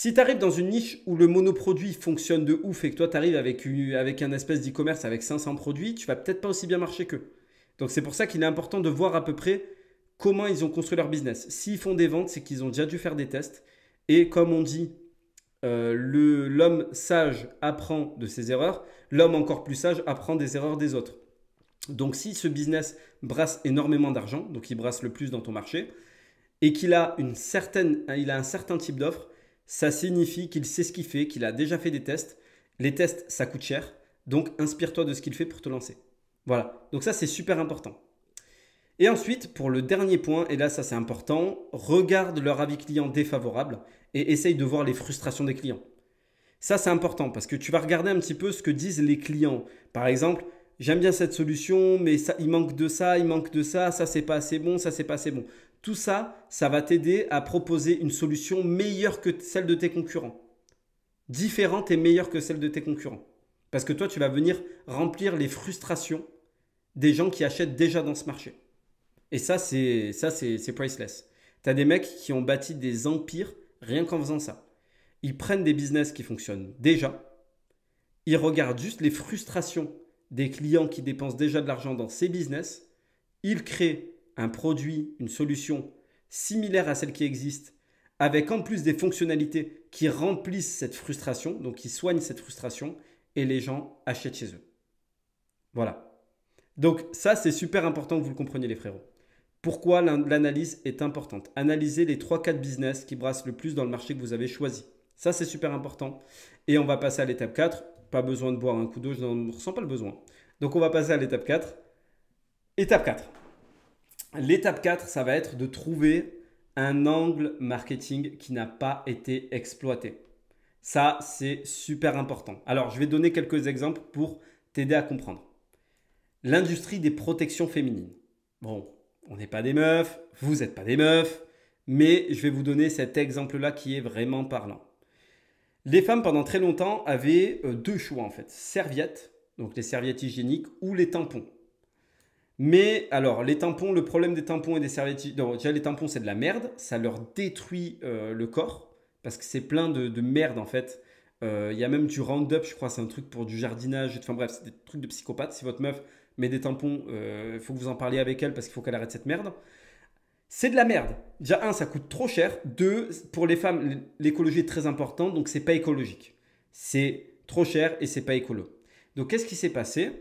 si tu arrives dans une niche où le monoproduit fonctionne de ouf et que toi tu arrives avec, une, avec un espèce d'e-commerce avec 500 produits, tu vas peut-être pas aussi bien marcher qu'eux. Donc c'est pour ça qu'il est important de voir à peu près comment ils ont construit leur business. S'ils font des ventes, c'est qu'ils ont déjà dû faire des tests. Et comme on dit, euh, l'homme sage apprend de ses erreurs, l'homme encore plus sage apprend des erreurs des autres. Donc si ce business brasse énormément d'argent, donc il brasse le plus dans ton marché, et qu'il a, une certaine, il a un certain type d'offre, ça signifie qu'il sait ce qu'il fait, qu'il a déjà fait des tests. Les tests, ça coûte cher. Donc, inspire-toi de ce qu'il fait pour te lancer. Voilà. Donc ça, c'est super important. Et ensuite, pour le dernier point, et là, ça c'est important, regarde leur avis client défavorable et essaye de voir les frustrations des clients. Ça, c'est important parce que tu vas regarder un petit peu ce que disent les clients. Par exemple, j'aime bien cette solution, mais ça, il manque de ça, il manque de ça, ça c'est pas assez bon, ça c'est pas assez bon. Tout ça, ça va t'aider à proposer une solution meilleure que celle de tes concurrents. Différente et meilleure que celle de tes concurrents. Parce que toi, tu vas venir remplir les frustrations des gens qui achètent déjà dans ce marché. Et ça, c'est ça, c'est priceless. des mecs qui ont bâti des empires rien qu'en faisant ça. Ils prennent des business qui fonctionnent déjà. Ils regardent juste les frustrations des clients qui dépensent déjà de l'argent dans ces business. Ils créent un produit, une solution similaire à celle qui existe, avec en plus des fonctionnalités qui remplissent cette frustration, donc qui soignent cette frustration, et les gens achètent chez eux. Voilà. Donc ça, c'est super important que vous le compreniez les frérots. Pourquoi l'analyse est importante Analysez les 3-4 business qui brassent le plus dans le marché que vous avez choisi. Ça, c'est super important. Et on va passer à l'étape 4. Pas besoin de boire un coup d'eau, je n'en ressens pas le besoin. Donc on va passer à l'étape 4. Étape 4. L'étape 4, ça va être de trouver un angle marketing qui n'a pas été exploité. Ça, c'est super important. Alors, je vais donner quelques exemples pour t'aider à comprendre. L'industrie des protections féminines. Bon, on n'est pas des meufs, vous n'êtes pas des meufs, mais je vais vous donner cet exemple-là qui est vraiment parlant. Les femmes, pendant très longtemps, avaient euh, deux choix en fait. Serviettes, donc les serviettes hygiéniques, ou les tampons. Mais alors, les tampons, le problème des tampons et des serviettes, non, déjà les tampons c'est de la merde, ça leur détruit euh, le corps parce que c'est plein de, merde en fait. Euh, il y a même du Roundup, je crois, c'est un truc pour du jardinage. Enfin bref, c'est des trucs de psychopathe. Si votre meuf met des tampons, il euh, faut que vous en parliez avec elle parce qu'il faut qu'elle arrête cette merde. C'est de la merde. Déjà, un, ça coûte trop cher. Deux, pour les femmes, l'écologie est très importante, donc c'est pas écologique. C'est trop cher et c'est pas écolo. Donc qu'est-ce qui s'est passé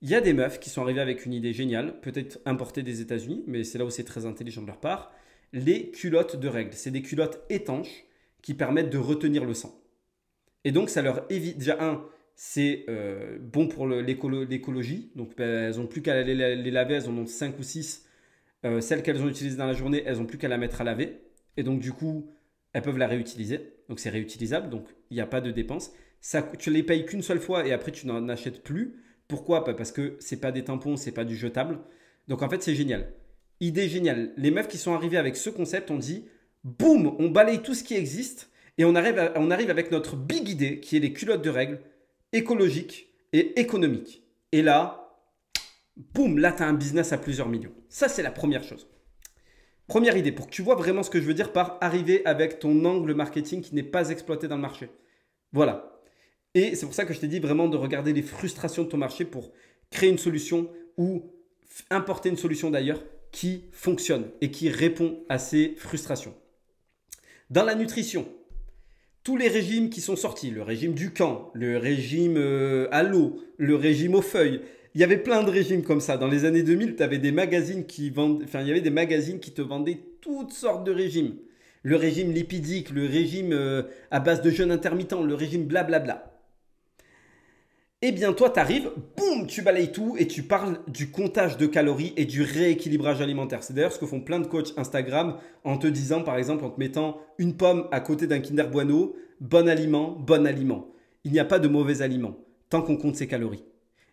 il y a des meufs qui sont arrivées avec une idée géniale, peut-être importée des États-Unis, mais c'est là où c'est très intelligent de leur part. Les culottes de règles. C'est des culottes étanches qui permettent de retenir le sang. Et donc, ça leur évite. Déjà, un, c'est euh, bon pour l'écologie. Donc, ben, elles n'ont plus qu'à les, laver, elles en ont 5 ou 6. Euh, celles qu'elles ont utilisées dans la journée, elles n'ont plus qu'à la mettre à laver. Et donc, du coup, elles peuvent la réutiliser. Donc, c'est réutilisable. Donc, il n'y a pas de dépense. Ça, tu les payes qu'une seule fois et après, tu n'en achètes plus. Pourquoi bah, Parce que c'est pas des tampons, c'est pas du jetable. Donc en fait, c'est génial. Idée géniale. Les meufs qui sont arrivées avec ce concept ont dit boum, on balaye tout ce qui existe et on arrive, on arrive avec notre big idée qui est les culottes de règles écologiques et économiques. Et là, boum, là, tu as un business à plusieurs millions. Ça, c'est la première chose. Première idée, pour que tu vois vraiment ce que je veux dire par arriver avec ton angle marketing qui n'est pas exploité dans le marché. Voilà, et c'est pour ça que je t'ai dit vraiment de regarder les frustrations de ton marché pour créer une solution ou importer une solution d'ailleurs qui fonctionne et qui répond à ces frustrations. Dans la nutrition, tous les régimes qui sont sortis, le régime du camp, le régime euh, à l'eau, le régime aux feuilles, il y avait plein de régimes comme ça. Dans les années 2000, tu avais des magazines qui vendent, enfin, il y avait des magazines qui te vendaient toutes sortes de régimes. Le régime lipidique, le régime euh, à base de jeûne intermittent, le régime blablabla eh bien toi tu arrives, boum, tu balayes tout et tu parles du comptage de calories et du rééquilibrage alimentaire. C'est d'ailleurs ce que font plein de coachs Instagram en te disant par exemple en te mettant une pomme à côté d'un Kinder Bueno, bon aliment, bon aliment. Il n'y a pas de mauvais aliment tant qu'on compte ses calories.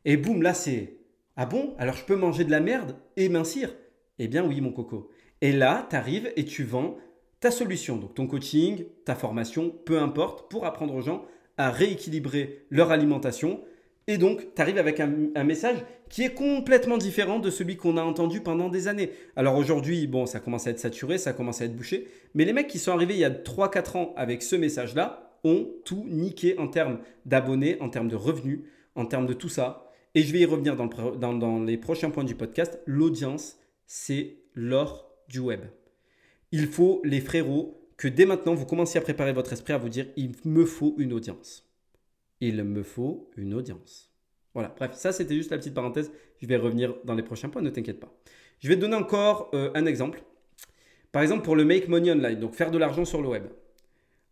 Et boum, là c'est ah bon, alors je peux manger de la merde et mincir Eh bien oui mon coco. Et là, tu arrives et tu vends ta solution, donc ton coaching, ta formation, peu importe, pour apprendre aux gens à rééquilibrer leur alimentation et donc, tu arrives avec un, message qui est complètement différent de celui qu'on a entendu pendant des années. Alors aujourd'hui, bon, ça commence à être saturé, ça commence à être bouché, mais les mecs qui sont arrivés il y a 3-4 ans avec ce message-là ont tout niqué en termes d'abonnés, en termes de revenus, en termes de tout ça. Et je vais y revenir dans, dans les prochains points du podcast. L'audience, c'est l'or du web. Il faut, les frérots, que dès maintenant, vous commenciez à préparer votre esprit à vous dire, il me faut une audience il me faut une audience. Voilà, bref, ça c'était juste la petite parenthèse. Je vais revenir dans les prochains points, ne t'inquiète pas. Je vais te donner encore euh, un exemple. Par exemple, pour le make money online, donc faire de l'argent sur le web.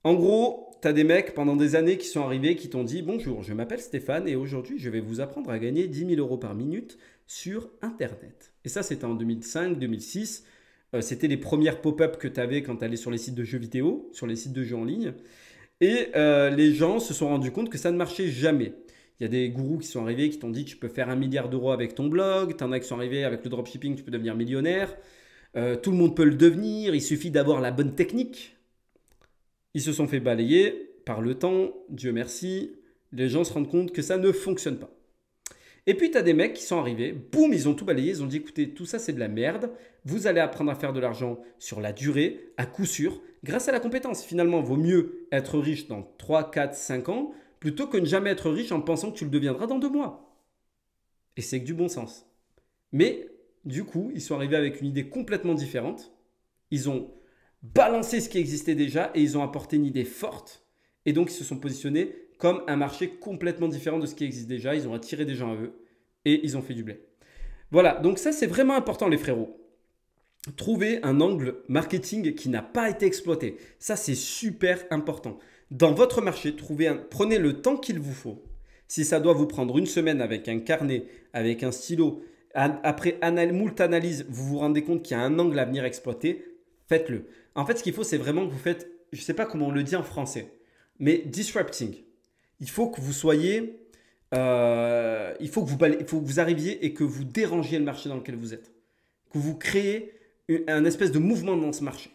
En gros, tu as des mecs pendant des années qui sont arrivés qui t'ont dit Bonjour, je m'appelle Stéphane et aujourd'hui je vais vous apprendre à gagner 10 000 euros par minute sur Internet. Et ça, c'était en 2005, 2006. Euh, c'était les premières pop-up que tu avais quand tu allais sur les sites de jeux vidéo, sur les sites de jeux en ligne. Et euh, les gens se sont rendus compte que ça ne marchait jamais. Il y a des gourous qui sont arrivés qui t'ont dit tu peux faire un milliard d'euros avec ton blog. T'en as qui sont arrivés avec le dropshipping, tu peux devenir millionnaire. Euh, tout le monde peut le devenir. Il suffit d'avoir la bonne technique. Ils se sont fait balayer par le temps. Dieu merci. Les gens se rendent compte que ça ne fonctionne pas. Et puis, tu as des mecs qui sont arrivés, boum, ils ont tout balayé, ils ont dit écoutez, tout ça c'est de la merde, vous allez apprendre à faire de l'argent sur la durée, à coup sûr, grâce à la compétence. Finalement, vaut mieux être riche dans 3, 4, 5 ans plutôt que ne jamais être riche en pensant que tu le deviendras dans deux mois. Et c'est que du bon sens. Mais du coup, ils sont arrivés avec une idée complètement différente. Ils ont balancé ce qui existait déjà et ils ont apporté une idée forte. Et donc, ils se sont positionnés comme un marché complètement différent de ce qui existe déjà. Ils ont attiré des gens à eux et ils ont fait du blé. Voilà, donc ça c'est vraiment important les frérots trouver un angle marketing qui n'a pas été exploité. Ça, c'est super important. Dans votre marché, trouvez prenez le temps qu'il vous faut. Si ça doit vous prendre une semaine avec un carnet, avec un stylo, après anal... moult vous vous rendez compte qu'il y a un angle à venir exploiter, faites-le. En fait, ce qu'il faut, c'est vraiment que vous faites, je ne sais pas comment on le dit en français, mais disrupting. Il faut que vous soyez, euh, il, faut que vous... il faut que vous arriviez et que vous dérangiez le marché dans lequel vous êtes. Que vous créez un espèce de mouvement dans ce marché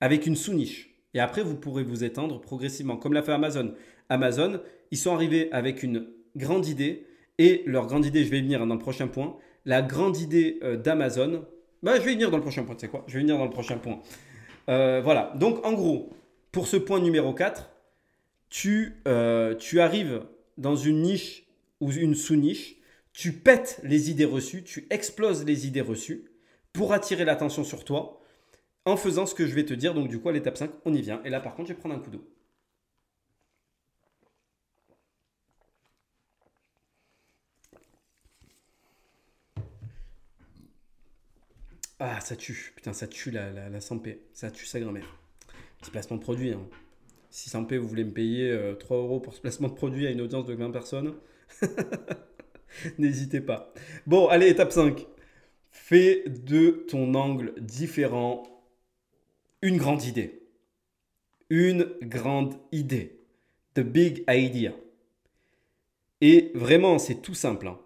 avec une sous-niche. Et après, vous pourrez vous étendre progressivement, comme l'a fait Amazon. Amazon, ils sont arrivés avec une grande idée, et leur grande idée, je vais y venir hein, dans le prochain point, la grande idée euh, d'Amazon, bah, je vais y venir dans le prochain point, tu sais quoi, je vais y venir dans le prochain point. Euh, voilà, donc en gros, pour ce point numéro 4, tu, euh, tu arrives dans une niche ou une sous-niche, tu pètes les idées reçues, tu exploses les idées reçues, pour attirer l'attention sur toi en faisant ce que je vais te dire. Donc du coup, à l'étape 5, on y vient. Et là, par contre, je vais prendre un coup d'eau. Ah, ça tue. Putain, ça tue la, la, Ça tue sa grand-mère. Petit placement de produit. Hein. Si 100p, vous voulez me payer 3 euh, euros pour ce placement de produit à une audience de 20 personnes, *laughs* n'hésitez pas. Bon, allez, étape 5. Fais de ton angle différent une grande idée. Une grande idée. The big idea. Et vraiment, c'est tout simple. Hein.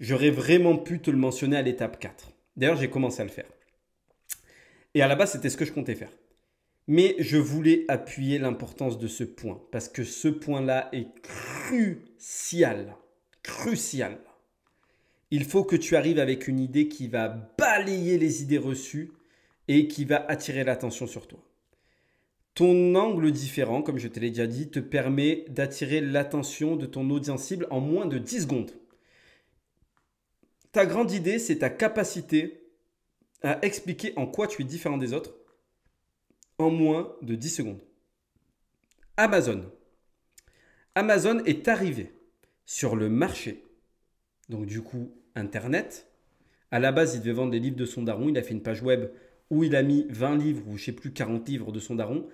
J'aurais vraiment pu te le mentionner à l'étape 4. D'ailleurs, j'ai commencé à le faire. Et à la base, c'était ce que je comptais faire. Mais je voulais appuyer l'importance de ce point, parce que ce point-là est crucial. Crucial il faut que tu arrives avec une idée qui va balayer les idées reçues et qui va attirer l'attention sur toi. Ton angle différent, comme je te l'ai déjà dit, te permet d'attirer l'attention de ton audience cible en moins de 10 secondes. Ta grande idée, c'est ta capacité à expliquer en quoi tu es différent des autres en moins de 10 secondes. Amazon. Amazon est arrivé sur le marché. Donc du coup, Internet. À la base, il devait vendre des livres de son daron. Il a fait une page web où il a mis 20 livres ou je sais plus 40 livres de son daron.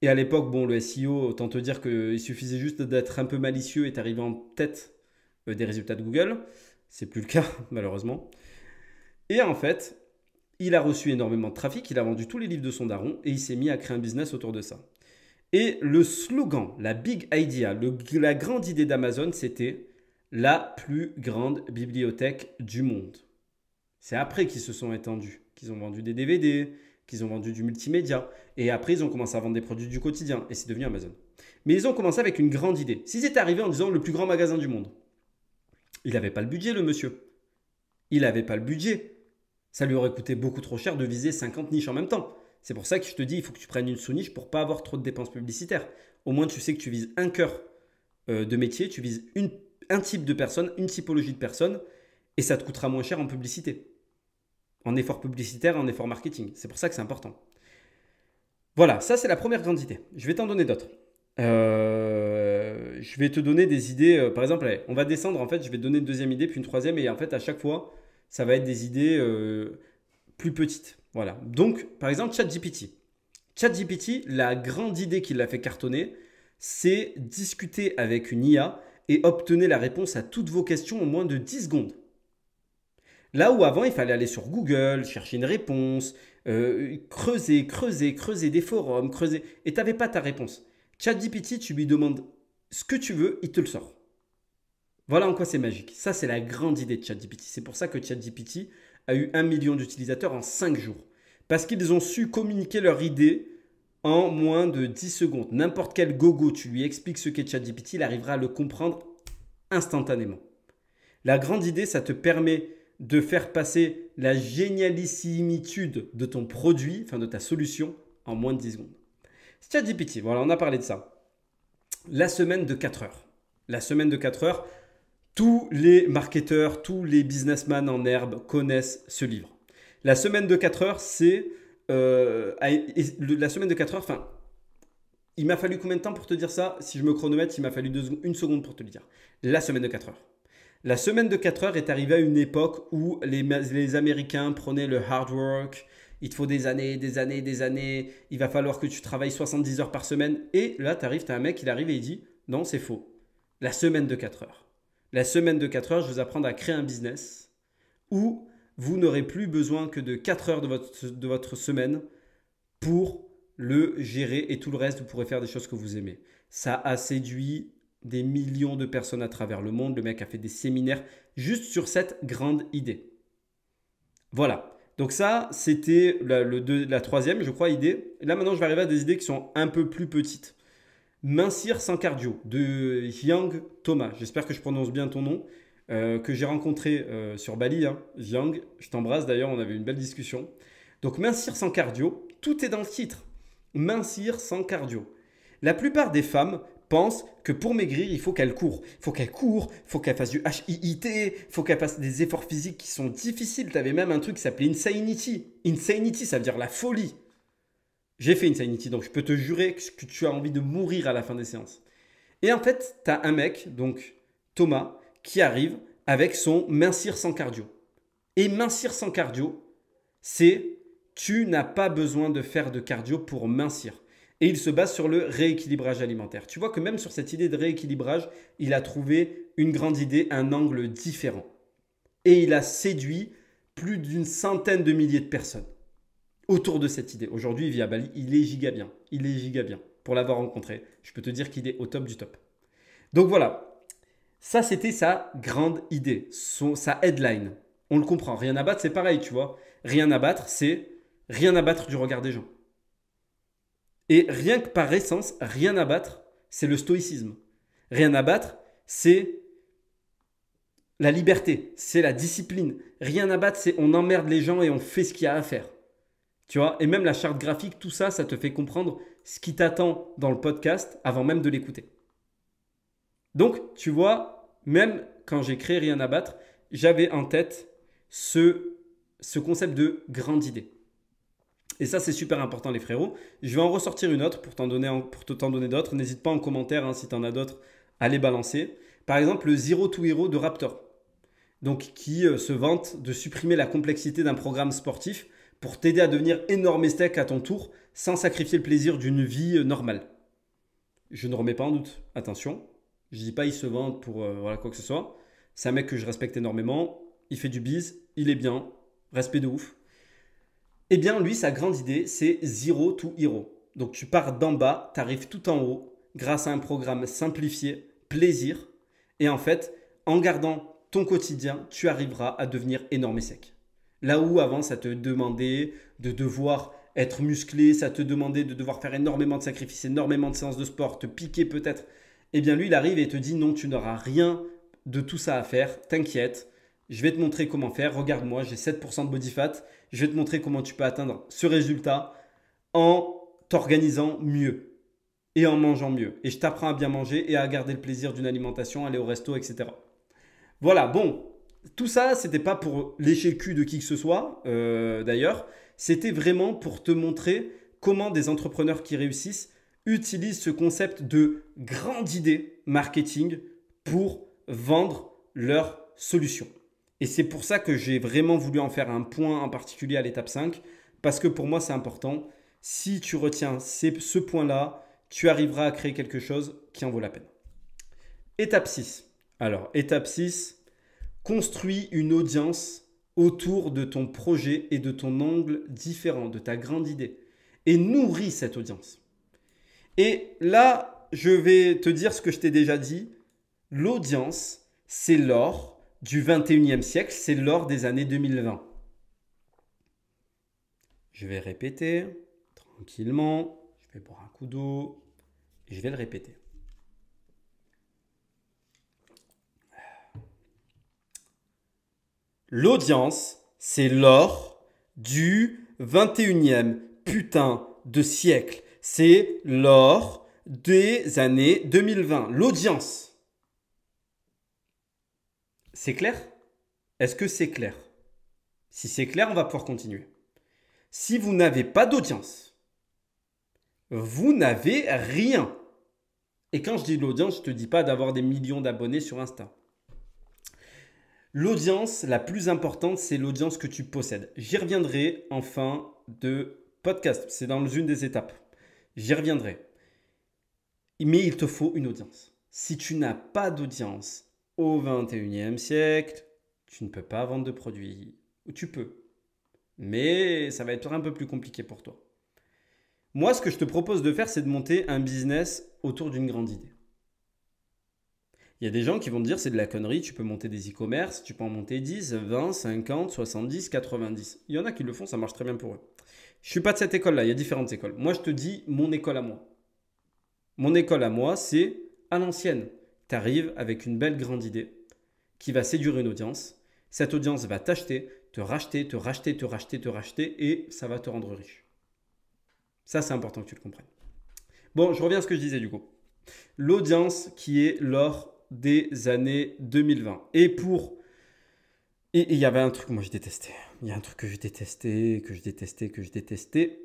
Et à l'époque, bon, le SEO, autant te dire qu'il suffisait juste d'être un peu malicieux et d'arriver en tête euh, des résultats de Google. C'est plus le cas, *laughs* malheureusement. Et en fait, il a reçu énormément de trafic, il a vendu tous les livres de son daron et il s'est mis à créer un business autour de ça. Et le slogan, la big idea, la grande idée d'Amazon, c'était la plus grande bibliothèque du monde. C'est après qu'ils se sont étendus, qu'ils ont vendu des DVD, qu'ils ont vendu du multimédia, et après ils ont commencé à vendre des produits du quotidien, et c'est devenu Amazon. Mais ils ont commencé avec une grande idée. S'ils étaient arrivés en disant le plus grand magasin du monde, il n'avait pas le budget, le monsieur. Il n'avait pas le budget. Ça lui aurait coûté beaucoup trop cher de viser 50 niches en même temps. C'est pour ça que je te dis, il faut que tu prennes une sous-niche pour pas avoir trop de dépenses publicitaires. Au moins, tu sais que tu vises un cœur euh, de métier, tu vises une un type de personne, une typologie de personne, et ça te coûtera moins cher en publicité, en effort publicitaire, en effort marketing. C'est pour ça que c'est important. Voilà, ça c'est la première grande idée. Je vais t'en donner d'autres. Euh, je vais te donner des idées. Euh, par exemple, on va descendre. En fait, je vais te donner une deuxième idée, puis une troisième. Et en fait, à chaque fois, ça va être des idées euh, plus petites. Voilà. Donc, par exemple, ChatGPT. ChatGPT, la grande idée qui l'a fait cartonner, c'est discuter avec une IA et obtenez la réponse à toutes vos questions en moins de 10 secondes. Là où avant il fallait aller sur Google, chercher une réponse, euh, creuser, creuser, creuser des forums, creuser, et t'avais pas ta réponse. ChatGPT, tu lui demandes ce que tu veux, il te le sort. Voilà en quoi c'est magique. Ça, c'est la grande idée de ChatGPT. C'est pour ça que ChatGPT a eu un million d'utilisateurs en cinq jours. Parce qu'ils ont su communiquer leur idée en moins de 10 secondes. N'importe quel gogo, tu lui expliques ce qu'est ChatGPT, il arrivera à le comprendre instantanément. La grande idée, ça te permet de faire passer la génialissimitude de ton produit, enfin de ta solution, en moins de 10 secondes. ChatGPT, voilà, on a parlé de ça. La semaine de 4 heures. La semaine de 4 heures, tous les marketeurs, tous les businessmen en herbe connaissent ce livre. La semaine de 4 heures, c'est euh, la semaine de 4 heures, enfin, il m'a fallu combien de temps pour te dire ça Si je me chronomètre, il m'a fallu une seconde pour te le dire. La semaine de 4 heures. La semaine de 4 heures est arrivée à une époque où les, Américains prenaient le hard work, il te faut des années, des années, des années, il va falloir que tu travailles 70 heures par semaine. Et là, tu arrives, tu as un mec, il arrive et il dit, non, c'est faux. La semaine de 4 heures. La semaine de 4 heures, je vais vous apprendre à créer un business où vous n'aurez plus besoin que de 4 heures de votre, de votre semaine pour le gérer et tout le reste, vous pourrez faire des choses que vous aimez. Ça a séduit des millions de personnes à travers le monde. Le mec a fait des séminaires juste sur cette grande idée. Voilà. Donc ça, c'était la, la, troisième, je crois, idée. Là, maintenant, je vais arriver à des idées qui sont un peu plus petites. Mincir sans cardio de Yang Thomas. J'espère que je prononce bien ton nom. Euh, que j'ai rencontré euh, sur Bali, hein, Jiang. Je t'embrasse d'ailleurs, on avait une belle discussion. Donc mincir sans cardio, tout est dans le titre. Mincir sans cardio. La plupart des femmes pensent que pour maigrir, il faut qu'elles courent. Il faut qu'elles courent, il faut qu'elles fassent du HIIT, il faut qu'elles fassent des efforts physiques qui sont difficiles. Tu avais même un truc qui s'appelait Insanity. Insanity, ça veut dire la folie. J'ai fait Insanity, donc je peux te jurer que tu as envie de mourir à la fin des séances. Et en fait, tu as un mec, donc Thomas, qui arrive avec son mincir sans cardio. Et mincir sans cardio, c'est tu n'as pas besoin de faire de cardio pour mincir. Et il se base sur le rééquilibrage alimentaire. Tu vois que même sur cette idée de rééquilibrage, il a trouvé une grande idée, un angle différent. Et il a séduit plus d'une centaine de milliers de personnes autour de cette idée. Aujourd'hui, il vit à Bali, il est giga bien. Il est giga bien. Pour l'avoir rencontré, je peux te dire qu'il est au top du top. Donc voilà, ça, c'était sa grande idée, son, sa headline. On le comprend. Rien à battre, c'est pareil, tu vois. Rien à battre, c'est rien à battre du regard des gens. Et rien que par essence, rien à battre, c'est le stoïcisme. Rien à battre, c'est la liberté, c'est la discipline. Rien à battre, c'est on emmerde les gens et on fait ce qu'il y a à faire. Tu vois, et même la charte graphique, tout ça, ça te fait comprendre ce qui t'attend dans le podcast avant même de l'écouter. Donc, tu vois, même quand j'ai créé Rien à battre, j'avais en tête ce, concept de grande idée. Et ça, c'est super important, les frérots. Je vais en ressortir une autre pour t'en donner, donner d'autres. N'hésite pas en commentaire, hein, si tu en as d'autres, à les balancer. Par exemple, le Zero to Hero de Raptor, donc qui euh, se vante de supprimer la complexité d'un programme sportif pour t'aider à devenir énorme steak à ton tour sans sacrifier le plaisir d'une vie euh, normale. Je ne remets pas en doute, attention, je dis pas il se vante pour euh, voilà, quoi que ce soit. C'est un mec que je respecte énormément. Il fait du bise, il est bien, respect de ouf. Eh bien, lui, sa grande idée, c'est zero to hero. Donc, tu pars d'en bas, tu arrives tout en haut grâce à un programme simplifié, plaisir. Et en fait, en gardant ton quotidien, tu arriveras à devenir énorme et sec. Là où avant, ça te demandait de devoir être musclé, ça te demandait de devoir faire énormément de sacrifices, énormément de séances de sport, te piquer peut-être et eh bien lui, il arrive et te dit non, tu n'auras rien de tout ça à faire, t'inquiète, je vais te montrer comment faire, regarde-moi, j'ai 7% de body fat, je vais te montrer comment tu peux atteindre ce résultat en t'organisant mieux et en mangeant mieux. Et je t'apprends à bien manger et à garder le plaisir d'une alimentation, aller au resto, etc. Voilà, bon, tout ça, c'était pas pour lécher le cul de qui que ce soit, euh, d'ailleurs, c'était vraiment pour te montrer comment des entrepreneurs qui réussissent utilisent ce concept de grande idée marketing pour vendre leur solution. Et c'est pour ça que j'ai vraiment voulu en faire un point en particulier à l'étape 5, parce que pour moi c'est important. Si tu retiens ce point-là, tu arriveras à créer quelque chose qui en vaut la peine. Étape 6. Alors, étape 6, construis une audience autour de ton projet et de ton angle différent, de ta grande idée. Et nourris cette audience. Et là, je vais te dire ce que je t'ai déjà dit. L'audience, c'est l'or du 21e siècle, c'est l'or des années 2020. Je vais répéter tranquillement, je vais boire un coup d'eau et je vais le répéter. L'audience, c'est l'or du 21e putain de siècle c'est lors des années 2020, l'audience. C'est clair Est-ce que c'est clair Si c'est clair, on va pouvoir continuer. Si vous n'avez pas d'audience, vous n'avez rien. Et quand je dis l'audience, je ne te dis pas d'avoir des millions d'abonnés sur Insta. L'audience la plus importante, c'est l'audience que tu possèdes. J'y reviendrai en fin de podcast. C'est dans une des étapes. J'y reviendrai. Mais il te faut une audience. Si tu n'as pas d'audience au 21e siècle, tu ne peux pas vendre de produits. Ou tu peux. Mais ça va être un peu plus compliqué pour toi. Moi, ce que je te propose de faire, c'est de monter un business autour d'une grande idée. Il y a des gens qui vont te dire c'est de la connerie, tu peux monter des e-commerce, tu peux en monter 10, 20, 50, 70, 90. Il y en a qui le font, ça marche très bien pour eux. Je ne suis pas de cette école-là, il y a différentes écoles. Moi, je te dis mon école à moi. Mon école à moi, c'est à l'ancienne. Tu arrives avec une belle grande idée qui va séduire une audience. Cette audience va t'acheter, te racheter, te racheter, te racheter, te racheter, et ça va te rendre riche. Ça, c'est important que tu le comprennes. Bon, je reviens à ce que je disais du coup. L'audience qui est l'or des années 2020. Et pour... Et il y avait un truc que moi je détestais. Il y a un truc que je détestais, que je détestais, que je détestais.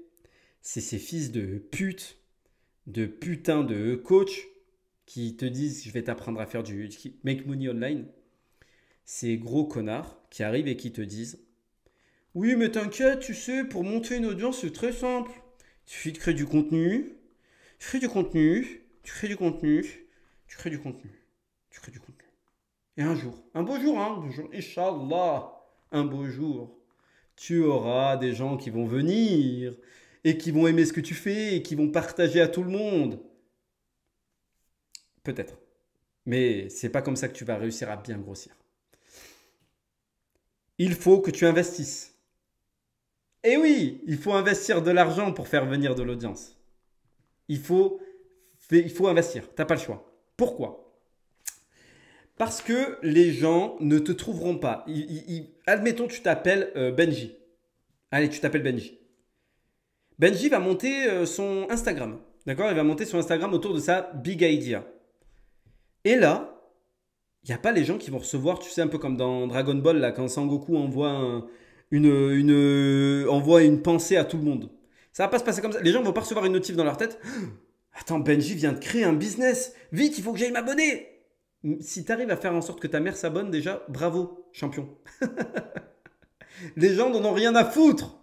C'est ces fils de pute, de putain de coach qui te disent je vais t'apprendre à faire du make money online. Ces gros connards qui arrivent et qui te disent oui mais t'inquiète, tu sais, pour monter une audience c'est très simple. Il suffit de créer du contenu, tu crées du contenu, tu crées du contenu, tu crées du contenu du contenu. Et un jour, un beau jour, hein, un beau jour, Inch'Allah, un beau jour, tu auras des gens qui vont venir et qui vont aimer ce que tu fais et qui vont partager à tout le monde. Peut-être. Mais c'est pas comme ça que tu vas réussir à bien grossir. Il faut que tu investisses. Et eh oui, il faut investir de l'argent pour faire venir de l'audience. Il faut, il faut investir. T'as pas le choix. Pourquoi parce que les gens ne te trouveront pas. admettons, tu t'appelles euh, Benji. Allez, tu t'appelles Benji. Benji va monter euh, son Instagram. D'accord Il va monter son Instagram autour de sa big idea. Et là, il n'y a pas les gens qui vont recevoir, tu sais, un peu comme dans Dragon Ball, là, quand Sangoku envoie, une, une, envoie une pensée à tout le monde. Ça va pas se passer comme ça. Les gens vont pas recevoir une notif dans leur tête. *gasps* Attends, Benji vient de créer un business. Vite, il faut que j'aille m'abonner si tu arrives à faire en sorte que ta mère s'abonne, déjà, bravo, champion. *laughs* les gens n'en ont rien à foutre.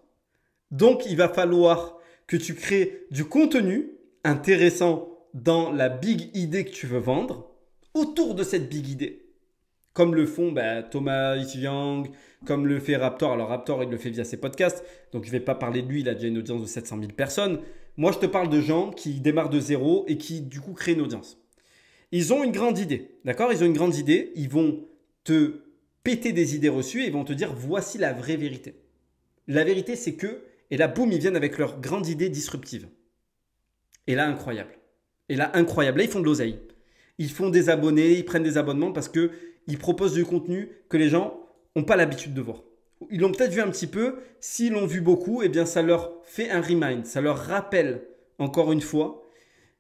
Donc, il va falloir que tu crées du contenu intéressant dans la big idée que tu veux vendre autour de cette big idée. Comme le font bah, Thomas Young, comme le fait Raptor. Alors Raptor, il le fait via ses podcasts, donc je ne vais pas parler de lui, il a déjà une audience de 700 000 personnes. Moi, je te parle de gens qui démarrent de zéro et qui, du coup, créent une audience. Ils ont une grande idée, d'accord Ils ont une grande idée, ils vont te péter des idées reçues et ils vont te dire voici la vraie vérité. La vérité, c'est que, et là, boum, ils viennent avec leur grande idée disruptive. Et là, incroyable. Et là, incroyable. Là, ils font de l'oseille. Ils font des abonnés, ils prennent des abonnements parce que proposent du contenu que les gens n'ont pas l'habitude de voir. Ils l'ont peut-être vu un petit peu. S'ils l'ont vu beaucoup, et eh bien, ça leur fait un remind. Ça leur rappelle, encore une fois,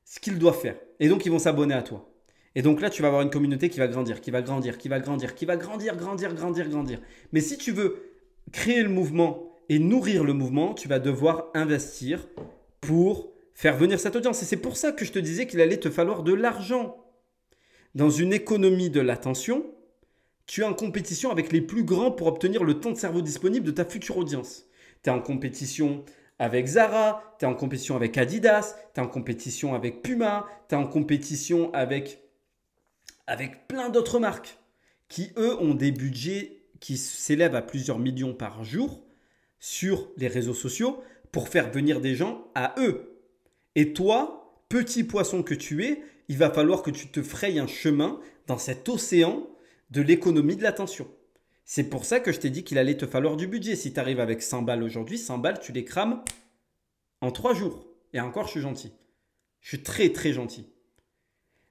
ce qu'ils doivent faire. Et donc, ils vont s'abonner à toi. Et donc là, tu vas avoir une communauté qui va grandir, qui va grandir, qui va grandir, qui va grandir, grandir, grandir, grandir. Mais si tu veux créer le mouvement et nourrir le mouvement, tu vas devoir investir pour faire venir cette audience. Et c'est pour ça que je te disais qu'il allait te falloir de l'argent. Dans une économie de l'attention, tu es en compétition avec les plus grands pour obtenir le temps de cerveau disponible de ta future audience. Tu es en compétition avec Zara, tu es en compétition avec Adidas, tu es en compétition avec Puma, tu es en compétition avec avec plein d'autres marques qui, eux, ont des budgets qui s'élèvent à plusieurs millions par jour sur les réseaux sociaux pour faire venir des gens à eux. Et toi, petit poisson que tu es, il va falloir que tu te frayes un chemin dans cet océan de l'économie de l'attention. C'est pour ça que je t'ai dit qu'il allait te falloir du budget. Si tu arrives avec 100 balles aujourd'hui, 100 balles, tu les crames en 3 jours. Et encore, je suis gentil. Je suis très très gentil.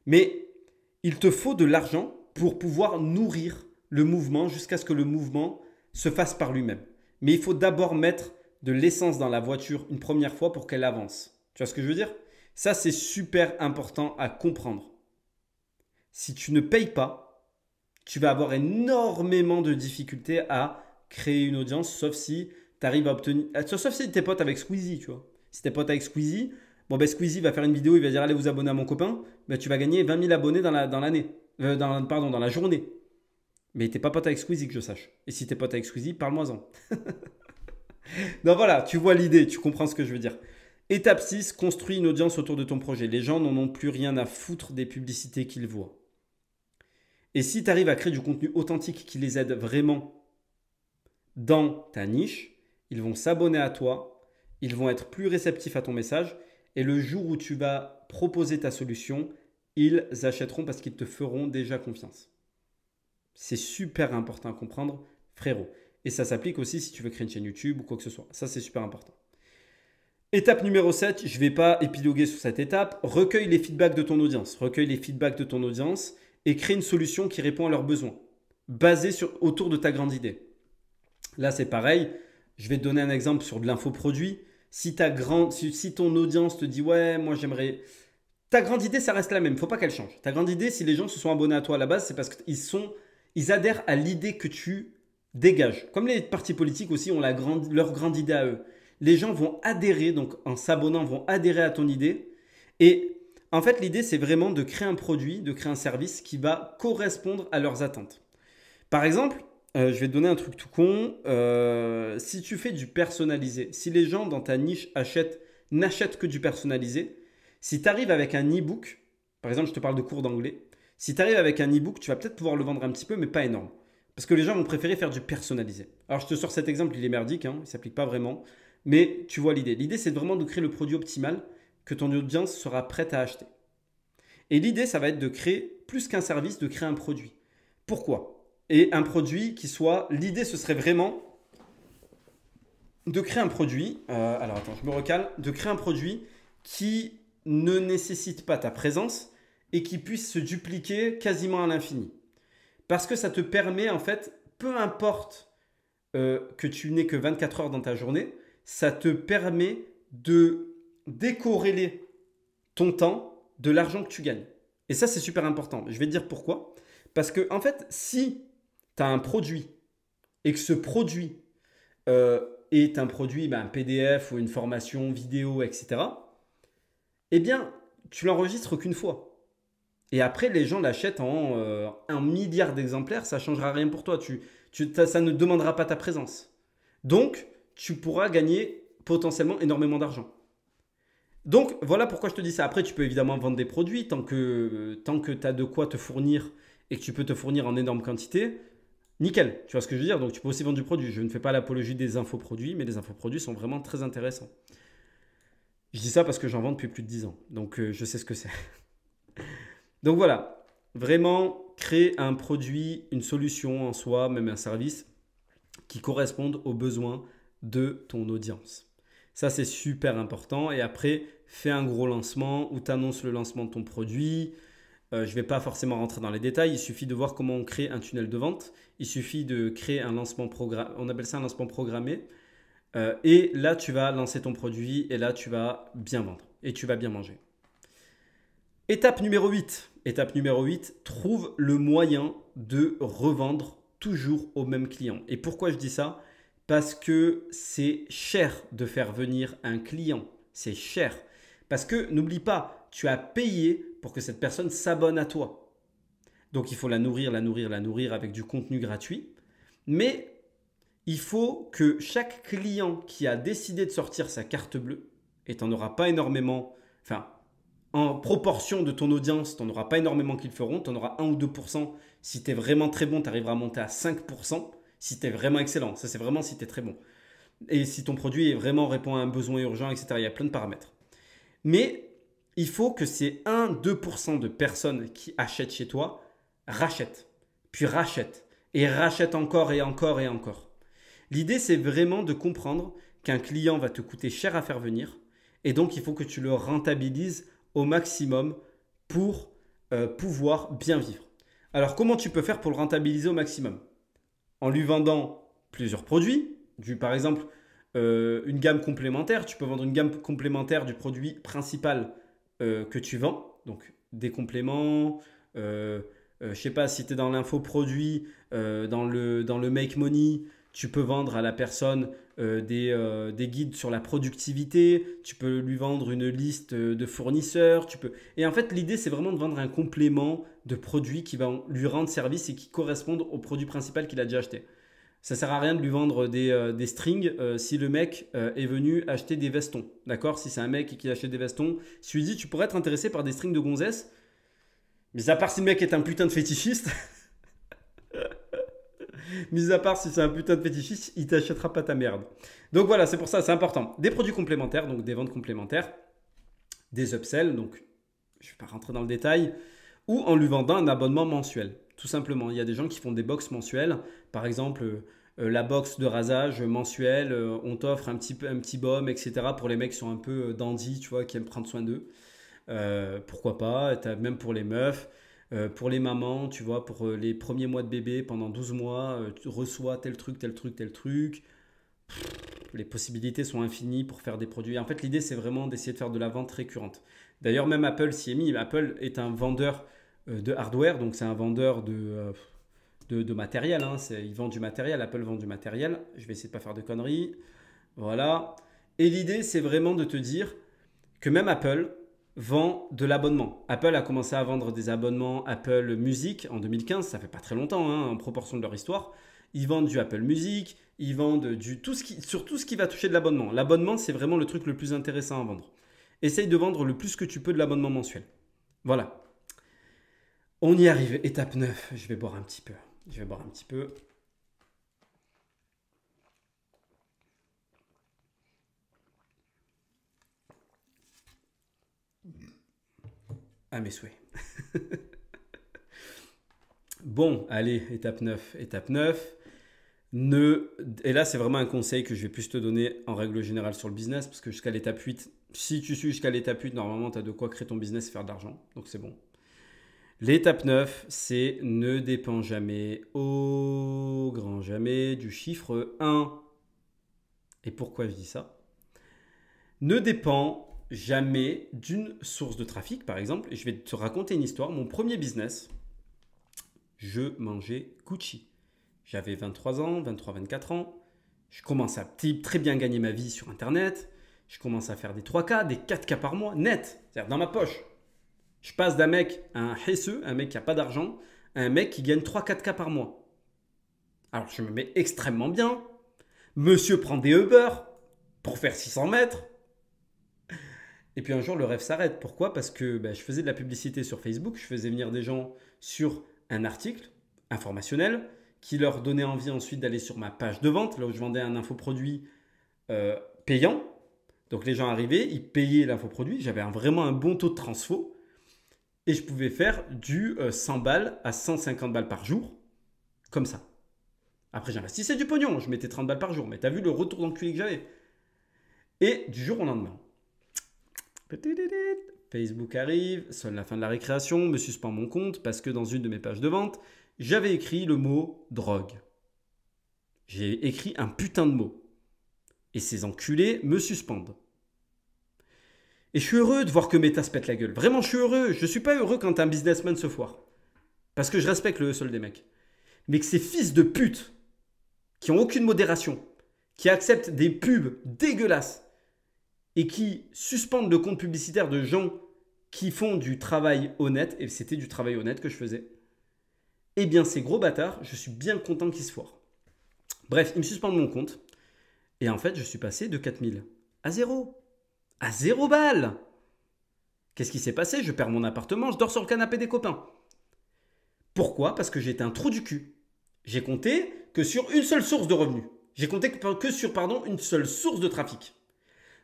Mais il te faut de l'argent pour pouvoir nourrir le mouvement jusqu'à ce que le mouvement se fasse par lui-même. Mais il faut d'abord mettre de l'essence dans la voiture une première fois pour qu'elle avance. Tu vois ce que je veux dire Ça, c'est super important à comprendre. Si tu ne payes pas, tu vas avoir énormément de difficultés à créer une audience, sauf si tu arrives à obtenir... Sauf si tu es pote avec Squeezie, tu vois. Si tu pote avec Squeezie, ben, Squeezie va faire une vidéo, il va dire allez vous abonner à mon copain, ben, tu vas gagner 20 000 abonnés dans La, dans l'année euh, dans, pardon, dans la journée. Mais t'es pas pote avec Squeezie que je sache. Et si t'es pote avec Squeezie, parle-moi-en. Donc *laughs* voilà, tu vois l'idée, tu comprends ce que je veux dire. Étape 6, construis une audience autour de ton projet. Les gens n'en ont plus rien à foutre des publicités qu'ils voient. Et si tu arrives à créer du contenu authentique qui les aide vraiment dans ta niche, ils vont s'abonner à toi, ils vont être plus réceptifs à ton message et le jour où tu vas proposer ta solution, ils achèteront parce qu'ils te feront déjà confiance. C'est super important à comprendre, frérot. Et ça s'applique aussi si tu veux créer une chaîne YouTube ou quoi que ce soit. Ça, c'est super important. Étape numéro 7, je ne vais pas épiloguer sur cette étape. Recueille les feedbacks de ton audience. Recueille les feedbacks de ton audience et crée une solution qui répond à leurs besoins, basée sur, autour de ta grande idée. Là, c'est pareil. Je vais te donner un exemple sur de l'infoproduit. Si, ta grande, si, ton audience te dit ouais, moi j'aimerais. Ta grande idée, ça reste la même. Il Faut pas qu'elle change. Ta grande idée, si les gens se sont abonnés à toi à la base, c'est parce qu'ils sont, ils adhèrent à l'idée que tu dégages. Comme les partis politiques aussi ont leur grande idée à eux. Les gens vont adhérer, donc en s'abonnant, vont adhérer à ton idée. Et en fait, l'idée, c'est vraiment de créer un produit, de créer un service qui va correspondre à leurs attentes. Par exemple, euh, je vais te donner un truc tout con. Euh, si tu fais du personnalisé, si les gens dans ta niche achètent, n'achètent que du personnalisé, si tu arrives avec un e-book, par exemple, je te parle de cours d'anglais, si tu arrives avec un e-book, tu vas peut-être pouvoir le vendre un petit peu, mais pas énorme. Parce que les gens vont préférer faire du personnalisé. Alors, je te sors cet exemple, il est merdique, hein, il ne s'applique pas vraiment, mais tu vois l'idée. L'idée, c'est vraiment de créer le produit optimal que ton audience sera prête à acheter. Et l'idée, ça va être de créer, plus qu'un service, de créer un produit. Pourquoi et un produit qui soit. L'idée, ce serait vraiment de créer un produit. Euh, alors attends, je me recale. De créer un produit qui ne nécessite pas ta présence et qui puisse se dupliquer quasiment à l'infini. Parce que ça te permet, en fait, peu importe euh, que tu n'aies que 24 heures dans ta journée, ça te permet de décorréler ton temps de l'argent que tu gagnes. Et ça, c'est super important. Je vais te dire pourquoi. Parce que, en fait, si tu as un produit et que ce produit euh, est un produit, un ben, PDF ou une formation vidéo, etc., eh bien, tu l'enregistres qu'une fois. Et après, les gens l'achètent en euh, un milliard d'exemplaires, ça changera rien pour toi. Tu, ça ne demandera pas ta présence. Donc, tu pourras gagner potentiellement énormément d'argent. Donc, voilà pourquoi je te dis ça. Après, tu peux évidemment vendre des produits tant que, tant que tu as de quoi te fournir et que tu peux te fournir en énorme quantité nickel. Tu vois ce que je veux dire Donc tu peux aussi vendre du produit. Je ne fais pas l'apologie des infoproduits, mais les infoproduits sont vraiment très intéressants. Je dis ça parce que j'en vends depuis plus de 10 ans. Donc euh, je sais ce que c'est. *laughs* donc voilà, vraiment créer un produit, une solution en soi, même un service qui corresponde aux besoins de ton audience. Ça, c'est super important. Et après, fais un gros lancement où tu annonces le lancement de ton produit, euh, je ne vais pas forcément rentrer dans les détails. Il suffit de voir comment on crée un tunnel de vente. Il suffit de créer un lancement programmé. On appelle ça un lancement programmé. Euh, et là, tu vas lancer ton produit et là, tu vas bien vendre et tu vas bien manger. Étape numéro 8. Étape numéro 8, trouve le moyen de revendre toujours au même client. Et pourquoi je dis ça Parce que c'est cher de faire venir un client. C'est cher. Parce que n'oublie pas, tu as payé pour que cette personne s'abonne à toi. Donc il faut la nourrir, la nourrir, la nourrir avec du contenu gratuit. Mais il faut que chaque client qui a décidé de sortir sa carte bleue, et tu n'en auras pas énormément, enfin, en proportion de ton audience, tu n'en auras pas énormément qu'ils feront, tu en auras 1 ou 2%. Si tu es vraiment très bon, tu arriveras à monter à 5%. Si tu es vraiment excellent, ça c'est vraiment si tu es très bon. Et si ton produit est vraiment répond à un besoin urgent, etc. Il y a plein de paramètres. Mais il faut que ces 1-2% de personnes qui achètent chez toi rachètent, puis rachètent, et rachètent encore et encore et encore. L'idée, c'est vraiment de comprendre qu'un client va te coûter cher à faire venir, et donc il faut que tu le rentabilises au maximum pour euh, pouvoir bien vivre. Alors comment tu peux faire pour le rentabiliser au maximum En lui vendant plusieurs produits, par exemple euh, une gamme complémentaire, tu peux vendre une gamme complémentaire du produit principal euh, que tu vends, donc des compléments, euh, euh je sais pas, si tu es dans l'info produit, euh, dans, le, dans le make money, tu peux vendre à la personne des, guides sur la productivité, tu peux lui vendre une liste de fournisseurs, tu peux... Et en fait, l'idée, c'est vraiment de vendre un complément de produit qui va lui rendre service et qui correspondent au produit principal qu'il a déjà acheté. Ça sert à rien de lui vendre des, euh, strings euh, si le mec euh, est venu acheter des vestons. D'accord Si c'est un mec qui achète des vestons, je lui dis tu pourrais être intéressé par des strings de gonzesses. mis à part si le mec est un putain de fétichiste, *laughs* mis à part si c'est un putain de fétichiste, il t'achètera pas ta merde. Donc voilà, c'est pour ça, c'est important. Des produits complémentaires, donc des ventes complémentaires, des upsells, donc je ne vais pas rentrer dans le détail, ou en lui vendant un abonnement mensuel. Tout simplement, il y a des gens qui font des box mensuelles. Par exemple, euh, la box de rasage mensuelle, euh, on t'offre un petit, un petit baume, etc. pour les mecs qui sont un peu euh, dandy, tu vois, qui aiment prendre soin d'eux. pourquoi pas Même pour les meufs, pour les mamans, tu vois, pour les premiers mois de bébé, pendant 12 mois, tu reçois tel truc, tel truc, tel truc. les possibilités sont infinies pour faire des produits. En fait, l'idée, c'est vraiment d'essayer de faire de la vente récurrente. D'ailleurs, même Apple s'y est mis. Apple est un vendeur euh, de hardware, donc c'est un vendeur de, euh, de, matériel. Hein. Il vend du matériel, Apple vend du matériel. Je vais essayer de pas faire de conneries. Voilà. Et l'idée, c'est vraiment de te dire que même Apple vend de l'abonnement. Apple a commencé à vendre des abonnements Apple Music en 2015, ça fait pas très longtemps hein, en proportion de leur histoire. Ils vendent du Apple Music, ils vendent du tout ce qui, sur tout ce qui va toucher de l'abonnement. L'abonnement, c'est vraiment le truc le plus intéressant à vendre. Essaye de vendre le plus que tu peux de l'abonnement mensuel. Voilà, on y arrive, étape 9. Je vais boire un petit peu. Je vais boire un petit peu. À mes souhaits. *laughs* bon, allez, étape 9. Étape 9. Ne... Et là, c'est vraiment un conseil que je vais plus te donner en règle générale sur le business, parce que jusqu'à l'étape 8, si tu suis jusqu'à l'étape 8, normalement, tu as de quoi créer ton business et faire de l'argent. Donc c'est bon, L'étape 9, c'est ne dépend jamais au grand jamais du chiffre 1. Et pourquoi je dis ça Ne dépend jamais d'une source de trafic, par exemple. je vais te raconter une histoire. Mon premier business, je mangeais Gucci. J'avais 23 ans, 23-24 ans. Je commence à très bien gagner ma vie sur Internet. Je commence à faire des 3K, des 4K par mois, net, cest dans ma poche. Je passe d'un mec à un hesseux, un mec qui n'a pas d'argent, à un mec qui gagne 3-4K par mois. Alors je me mets extrêmement bien. Monsieur prend des Uber pour faire 600 mètres. Et puis un jour, le rêve s'arrête. Pourquoi Parce que bah, je faisais de la publicité sur Facebook, je faisais venir des gens sur un article informationnel qui leur donnait envie ensuite d'aller sur ma page de vente, là où je vendais un infoproduit euh, payant. Donc les gens arrivaient, ils payaient l'infoproduit, j'avais vraiment un bon taux de transfo et je pouvais faire du 100 euh, balles à 150 balles par jour, comme ça. Après, j'investissais du pognon, je mettais 30 balles par jour, mais t'as vu le retour d'enculé que j'avais. Et du jour au lendemain, Facebook arrive, sonne la fin de la récréation, me suspend mon compte parce que dans une de mes pages de vente, j'avais écrit le mot drogue. J'ai écrit un putain de mot. Et ces enculés me suspendent. Et je suis heureux de voir que Meta se pète la gueule. Vraiment, je suis heureux. Je suis pas heureux quand un businessman se foire. Parce que je respecte le sol des mecs. Mais que ces fils de pute, qui ont aucune modération, qui acceptent des pubs dégueulasses et qui suspendent le compte publicitaire de gens qui font du travail honnête, et c'était du travail honnête que je faisais, eh bien ces gros bâtards, je suis bien content qu'ils se foirent. Bref, ils me suspendent mon compte, et en fait je suis passé de 4000 à 0. À zéro balle Qu'est-ce qui s'est passé Je perds mon appartement, je dors sur le canapé des copains. Pourquoi Parce que j'étais un trou du cul. J'ai compté que sur une seule source de revenus. J'ai compté que sur pardon, une seule source de trafic.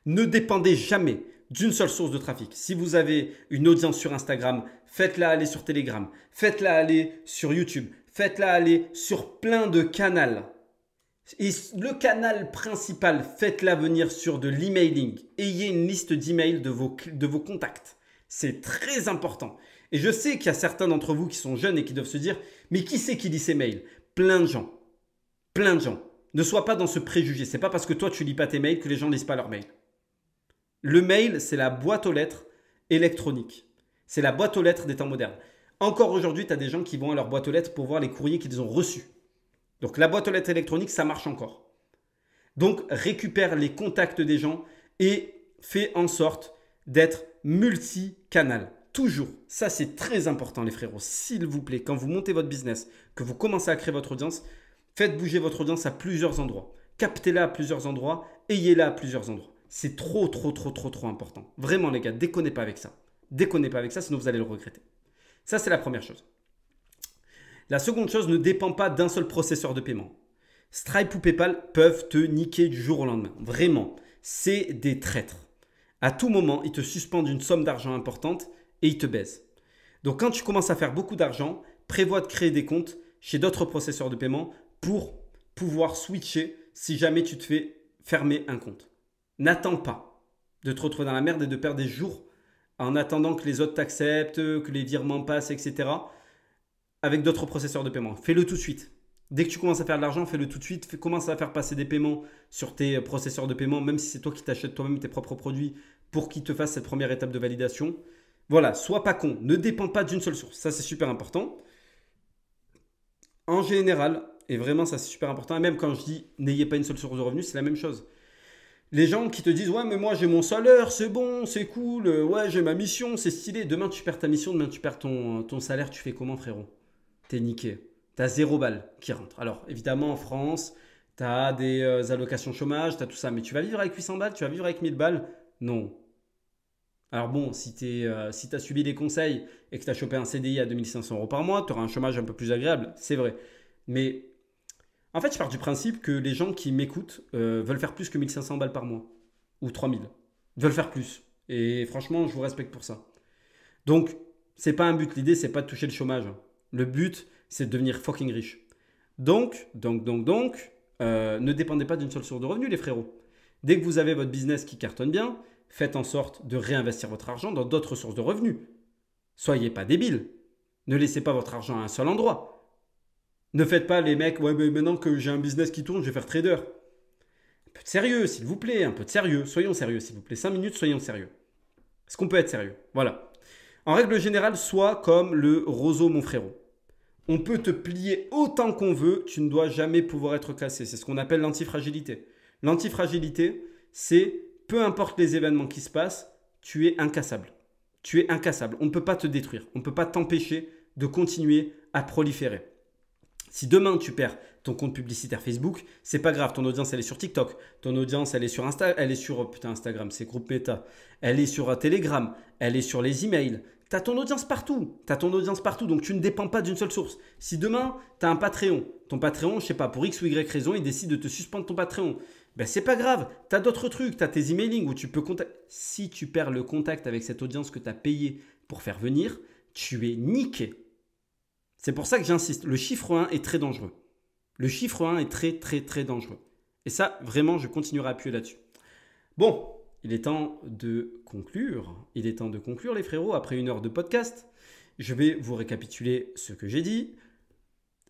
Ne dépendez jamais d'une seule source de trafic. Si vous avez une audience sur Instagram, faites-la aller sur Telegram, faites-la aller sur YouTube, faites-la aller sur plein de canaux. Et le canal principal, faites-la venir sur de l'emailing. Ayez une liste d'emails de vos, de vos contacts. C'est très important. Et je sais qu'il y a certains d'entre vous qui sont jeunes et qui doivent se dire, mais qui c'est qui lit ces mails Plein de gens. Plein de gens. Ne sois pas dans ce préjugé. C'est pas parce que toi tu lis pas tes mails que les gens ne lisent pas leurs mails. Le mail, c'est la boîte aux lettres électronique. C'est la boîte aux lettres des temps modernes. Encore aujourd'hui, tu as des gens qui vont à leur boîte aux lettres pour voir les courriers qu'ils ont reçus. Donc la boîte aux lettres électronique, ça marche encore. Donc récupère les contacts des gens et fais en sorte d'être multicanal. Toujours. Ça, c'est très important, les frérots. S'il vous plaît, quand vous montez votre business, que vous commencez à créer votre audience, faites bouger votre audience à plusieurs endroits. Captez-la à plusieurs endroits, ayez-la à plusieurs endroits. C'est trop, trop, trop, trop, trop important. Vraiment, les gars, déconnez pas avec ça. Déconnez pas avec ça, sinon vous allez le regretter. Ça, c'est la première chose. La seconde chose ne dépend pas d'un seul processeur de paiement. Stripe ou PayPal peuvent te niquer du jour au lendemain. Vraiment, c'est des traîtres. À tout moment, ils te suspendent une somme d'argent importante et ils te baissent. Donc quand tu commences à faire beaucoup d'argent, prévois de créer des comptes chez d'autres processeurs de paiement pour pouvoir switcher si jamais tu te fais fermer un compte. N'attends pas de te retrouver dans la merde et de perdre des jours en attendant que les autres t'acceptent, que les virements passent, etc avec d'autres processeurs de paiement. Fais-le tout de suite. Dès que tu commences à faire de l'argent, fais-le tout de suite. commence à faire passer des paiements sur tes euh, processeurs de paiement, même si c'est toi qui t'achètes toi-même tes propres produits pour qu'ils te fassent cette première étape de validation. Voilà, sois pas con. Ne dépends pas d'une seule source. Ça, c'est super important. En général, et vraiment, ça, c'est super important. même quand je dis n'ayez pas une seule source de revenus, c'est la même chose. Les gens qui te disent Ouais, mais moi j'ai mon salaire, c'est bon, c'est cool, euh, ouais, j'ai ma mission, c'est stylé. Demain tu perds ta mission, demain tu perds ton, euh, ton salaire, tu fais comment, frérot t'es niqué. T'as zéro balle qui rentre. Alors, évidemment, en France, t'as des euh, allocations chômage, t'as tout ça, mais tu vas vivre avec 800 balles, tu vas vivre avec 1000 balles Non. Alors bon, si tu euh, si as subi des conseils et que tu as chopé un CDI à 2500 euros par mois, tu auras un chômage un peu plus agréable, c'est vrai. Mais en fait, je pars du principe que les gens qui m'écoutent euh, veulent faire plus que 1500 balles par mois ou 3000. Ils veulent faire plus. Et franchement, je vous respecte pour ça. Donc, c'est pas un but. L'idée, c'est pas de toucher le chômage. Le but, c'est de devenir fucking riche. Donc, donc, donc, donc, euh, ne dépendez pas d'une seule source de revenus, les frérots. Dès que vous avez votre business qui cartonne bien, faites en sorte de réinvestir votre argent dans d'autres sources de revenus. Soyez pas débiles. Ne laissez pas votre argent à un seul endroit. Ne faites pas les mecs, ouais, mais maintenant que j'ai un business qui tourne, je vais faire trader. Un peu de sérieux, s'il vous plaît, un peu de sérieux. Soyons sérieux, s'il vous plaît. Cinq minutes, soyons sérieux. Est-ce qu'on peut être sérieux Voilà. En règle générale, sois comme le roseau, mon frérot on peut te plier autant qu'on veut, tu ne dois jamais pouvoir être cassé. C'est ce qu'on appelle l'antifragilité. L'antifragilité, c'est peu importe les événements qui se passent, tu es incassable. Tu es incassable. On ne peut pas te détruire. On ne peut pas t'empêcher de continuer à proliférer. Si demain tu perds ton compte publicitaire Facebook, c'est pas grave, ton audience elle est sur TikTok, ton audience elle est sur Insta, elle est sur oh Instagram, c'est groupe Meta, elle est sur euh, Telegram, elle est sur les emails, tu ton audience partout. Tu as ton audience partout, donc tu ne dépends pas d'une seule source. Si demain, tu as un Patreon, ton Patreon, je sais pas, pour X ou Y raison, il décide de te suspendre ton Patreon, ben c'est pas grave, tu as d'autres trucs, tu as tes emailing où tu peux contacter. Si tu perds le contact avec cette audience que tu as payé pour faire venir, tu es niqué. C'est pour ça que j'insiste, le chiffre 1 est très dangereux. Le chiffre 1 est très très très dangereux. Et ça, vraiment, je continuerai à appuyer là-dessus. Bon, il est temps de conclure. Il est temps de conclure, les frérots, après une heure de podcast. Je vais vous récapituler ce que j'ai dit.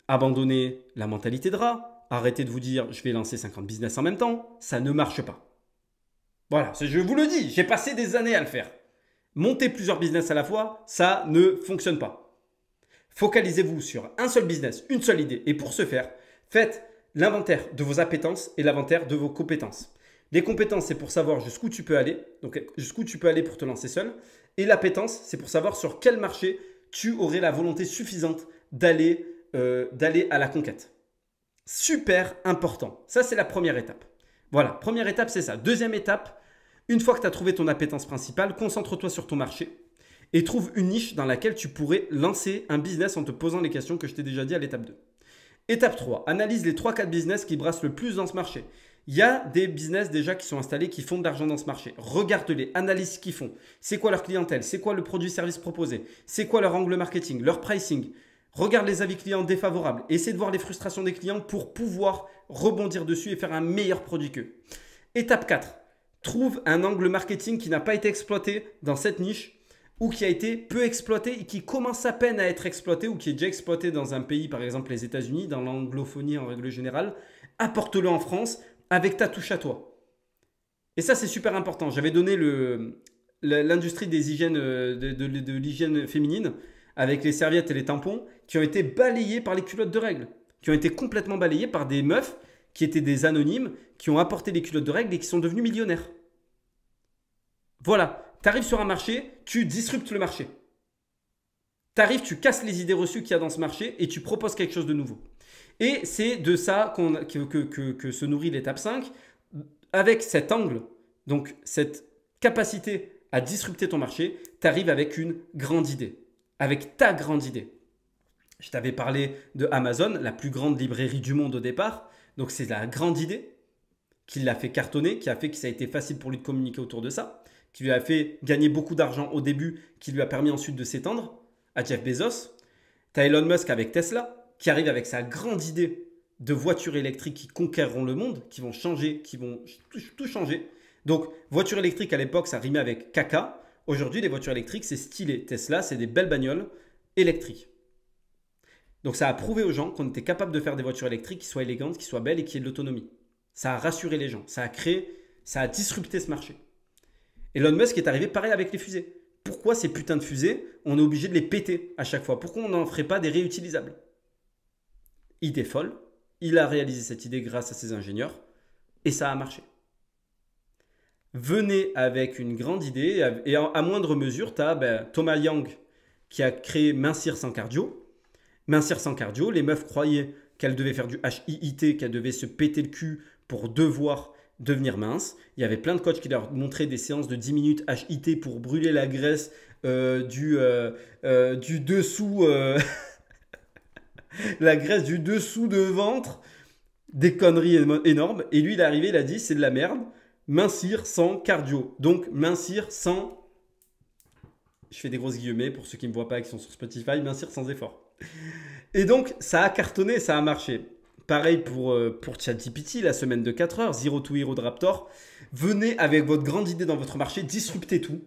Abandonnez la mentalité de rat. Arrêtez de vous dire je vais lancer 50 business en même temps. Ça ne marche pas. Voilà, je vous le dis, j'ai passé des années à le faire. Monter plusieurs business à la fois, ça ne fonctionne pas. Focalisez-vous sur un seul business, une seule idée. Et pour ce faire, faites l'inventaire de vos appétences et l'inventaire de vos compétences. Les compétences, c'est pour savoir jusqu'où tu peux aller, donc jusqu'où tu peux aller pour te lancer seul. Et l'appétence, c'est pour savoir sur quel marché tu aurais la volonté suffisante d'aller euh, à la conquête. Super important. Ça, c'est la première étape. Voilà, première étape, c'est ça. Deuxième étape, une fois que tu as trouvé ton appétence principale, concentre-toi sur ton marché et trouve une niche dans laquelle tu pourrais lancer un business en te posant les questions que je t'ai déjà dit à l'étape 2. Étape 3, analyse les 3-4 business qui brassent le plus dans ce marché. Il y a des business déjà qui sont installés, qui font de l'argent dans ce marché. Regarde-les, analyse ce qu'ils font. C'est quoi leur clientèle C'est quoi le produit-service proposé C'est quoi leur angle marketing Leur pricing Regarde les avis clients défavorables. Essaie de voir les frustrations des clients pour pouvoir rebondir dessus et faire un meilleur produit qu'eux. Étape 4. Trouve un angle marketing qui n'a pas été exploité dans cette niche ou qui a été peu exploité et qui commence à peine à être exploité ou qui est déjà exploité dans un pays, par exemple les États-Unis, dans l'anglophonie en règle générale. Apporte-le en France avec ta touche à toi. Et ça, c'est super important. J'avais donné l'industrie des hygiènes, euh, de, l'hygiène féminine avec les serviettes et les tampons qui ont été balayés par les culottes de règles, qui ont été complètement balayés par des meufs qui étaient des anonymes, qui ont apporté les culottes de règles et qui sont devenus millionnaires. Voilà, tu arrives sur un marché, tu disruptes le marché. Tu arrives, tu casses les idées reçues qu'il y a dans ce marché et tu proposes quelque chose de nouveau. Et c'est de ça que, que, se nourrit l'étape 5, avec cet angle, donc cette capacité à disrupter ton marché, tu arrives avec une grande idée, avec ta grande idée. Je t'avais parlé de Amazon, la plus grande librairie du monde au départ. Donc c'est la grande idée qui l'a fait cartonner, qui a fait que ça a été facile pour lui de communiquer autour de ça, qui lui a fait gagner beaucoup d'argent au début, qui lui a permis ensuite de s'étendre à Jeff Bezos. T'as Elon Musk avec Tesla, qui arrive avec sa grande idée de voitures électriques qui conquerront le monde, qui vont changer, qui vont tout, changer. Donc, voiture électrique à l'époque, ça rimait avec caca. Aujourd'hui, les voitures électriques, c'est stylé. Tesla, c'est des belles bagnoles électriques. Donc, ça a prouvé aux gens qu'on était capable de faire des voitures électriques qui soient élégantes, qui soient belles et qui aient de l'autonomie. Ça a rassuré les gens. Ça a créé, ça a disrupté ce marché. Elon Musk est arrivé pareil avec les fusées. Pourquoi ces putains de fusées, on est obligé de les péter à chaque fois Pourquoi on n'en ferait pas des réutilisables était folle, il a réalisé cette idée grâce à ses ingénieurs, et ça a marché. Venez avec une grande idée, et à moindre mesure, tu as ben, Thomas Young qui a créé Mincir sans cardio. Mincir sans cardio, les meufs croyaient qu'elles devaient faire du HIIT, qu'elles devaient se péter le cul pour devoir devenir mince. Il y avait plein de coachs qui leur montraient des séances de 10 minutes HIIT pour brûler la graisse euh, euh, euh, du dessous. *laughs* la graisse du dessous de ventre, des conneries énormes. Et lui, il est arrivé, il a dit c'est de la merde, mincir sans cardio. Donc mincir sans. Je fais des grosses guillemets pour ceux qui ne me voient pas et qui sont sur Spotify, mincir sans effort. Et donc, ça a cartonné, ça a marché. Pareil pour, pour euh, pour ChatGPT, la semaine de 4 heures, Zero to Hero de Raptor. Venez avec votre grande idée dans votre marché, disruptez tout.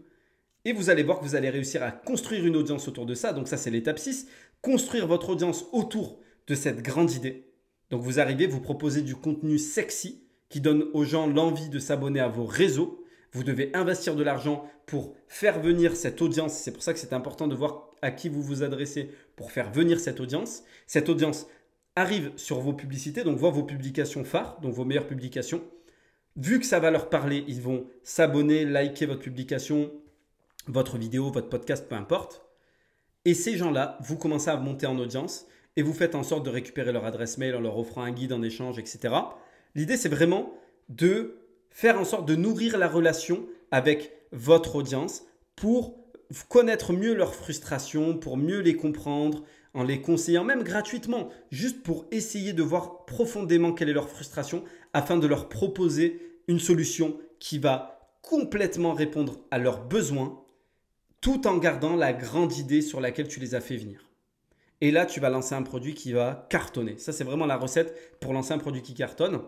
Et vous allez voir que vous allez réussir à construire une audience autour de ça. Donc ça, c'est l'étape 6 construire votre audience autour de cette grande idée. Donc vous arrivez, vous proposez du contenu sexy qui donne aux gens l'envie de s'abonner à vos réseaux. Vous devez investir de l'argent pour faire venir cette audience. C'est pour ça que c'est important de voir à qui vous vous adressez pour faire venir cette audience. Cette audience arrive sur vos publicités, donc voit vos publications phares, donc vos meilleures publications. Vu que ça va leur parler, ils vont s'abonner, liker votre publication, votre vidéo, votre podcast, peu importe. Et ces gens-là, vous commencez à monter en audience et vous faites en sorte de récupérer leur adresse mail en leur offrant un guide en échange, etc. L'idée, c'est vraiment de faire en sorte de nourrir la relation avec votre audience pour connaître mieux leurs frustrations, pour mieux les comprendre, en les conseillant même gratuitement, juste pour essayer de voir profondément quelle est leur frustration afin de leur proposer une solution qui va complètement répondre à leurs besoins tout en gardant la grande idée sur laquelle tu les as fait venir. Et là, tu vas lancer un produit qui va cartonner. Ça, c'est vraiment la recette pour lancer un produit qui cartonne.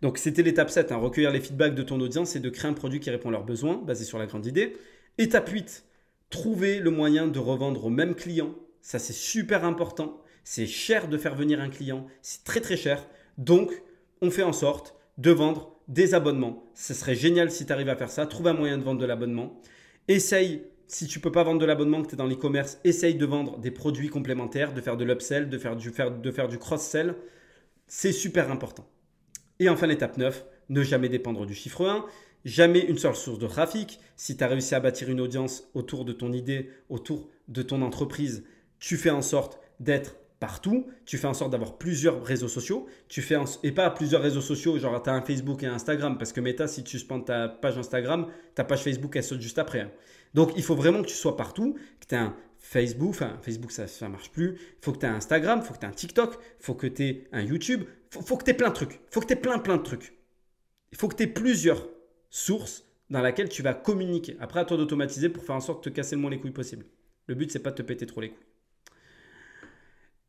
Donc, c'était l'étape 7, hein. recueillir les feedbacks de ton audience et de créer un produit qui répond à leurs besoins, basé sur la grande idée. Étape 8, trouver le moyen de revendre au même client. Ça, c'est super important. C'est cher de faire venir un client. C'est très, très cher. Donc, on fait en sorte de vendre des abonnements. Ce serait génial si tu arrives à faire ça. Trouve un moyen de vendre de l'abonnement. Essaye si tu peux pas vendre de l'abonnement, que tu es dans l'e-commerce, essaye de vendre des produits complémentaires, de faire de l'upsell, de faire du, faire, de faire du cross-sell. C'est super important. Et enfin, l'étape 9, ne jamais dépendre du chiffre 1, jamais une seule source de trafic. Si tu as réussi à bâtir une audience autour de ton idée, autour de ton entreprise, tu fais en sorte d'être partout, tu fais en sorte d'avoir plusieurs réseaux sociaux, tu fais et pas plusieurs réseaux sociaux, genre tu as un Facebook et un Instagram, parce que Meta, si tu suspends ta page Instagram, ta page Facebook, elle saute juste après. Hein. Donc il faut vraiment que tu sois partout, que tu aies un Facebook, enfin Facebook ça ne marche plus, il faut que tu aies un Instagram, il faut que tu aies un TikTok, il faut que tu aies un YouTube, il faut, que tu aies plein de trucs, il faut que tu aies plein plein de trucs. Il faut que tu aies plusieurs sources dans lesquelles tu vas communiquer. Après, à toi d'automatiser pour faire en sorte de te casser le moins les couilles possible. Le but, c'est pas de te péter trop les couilles.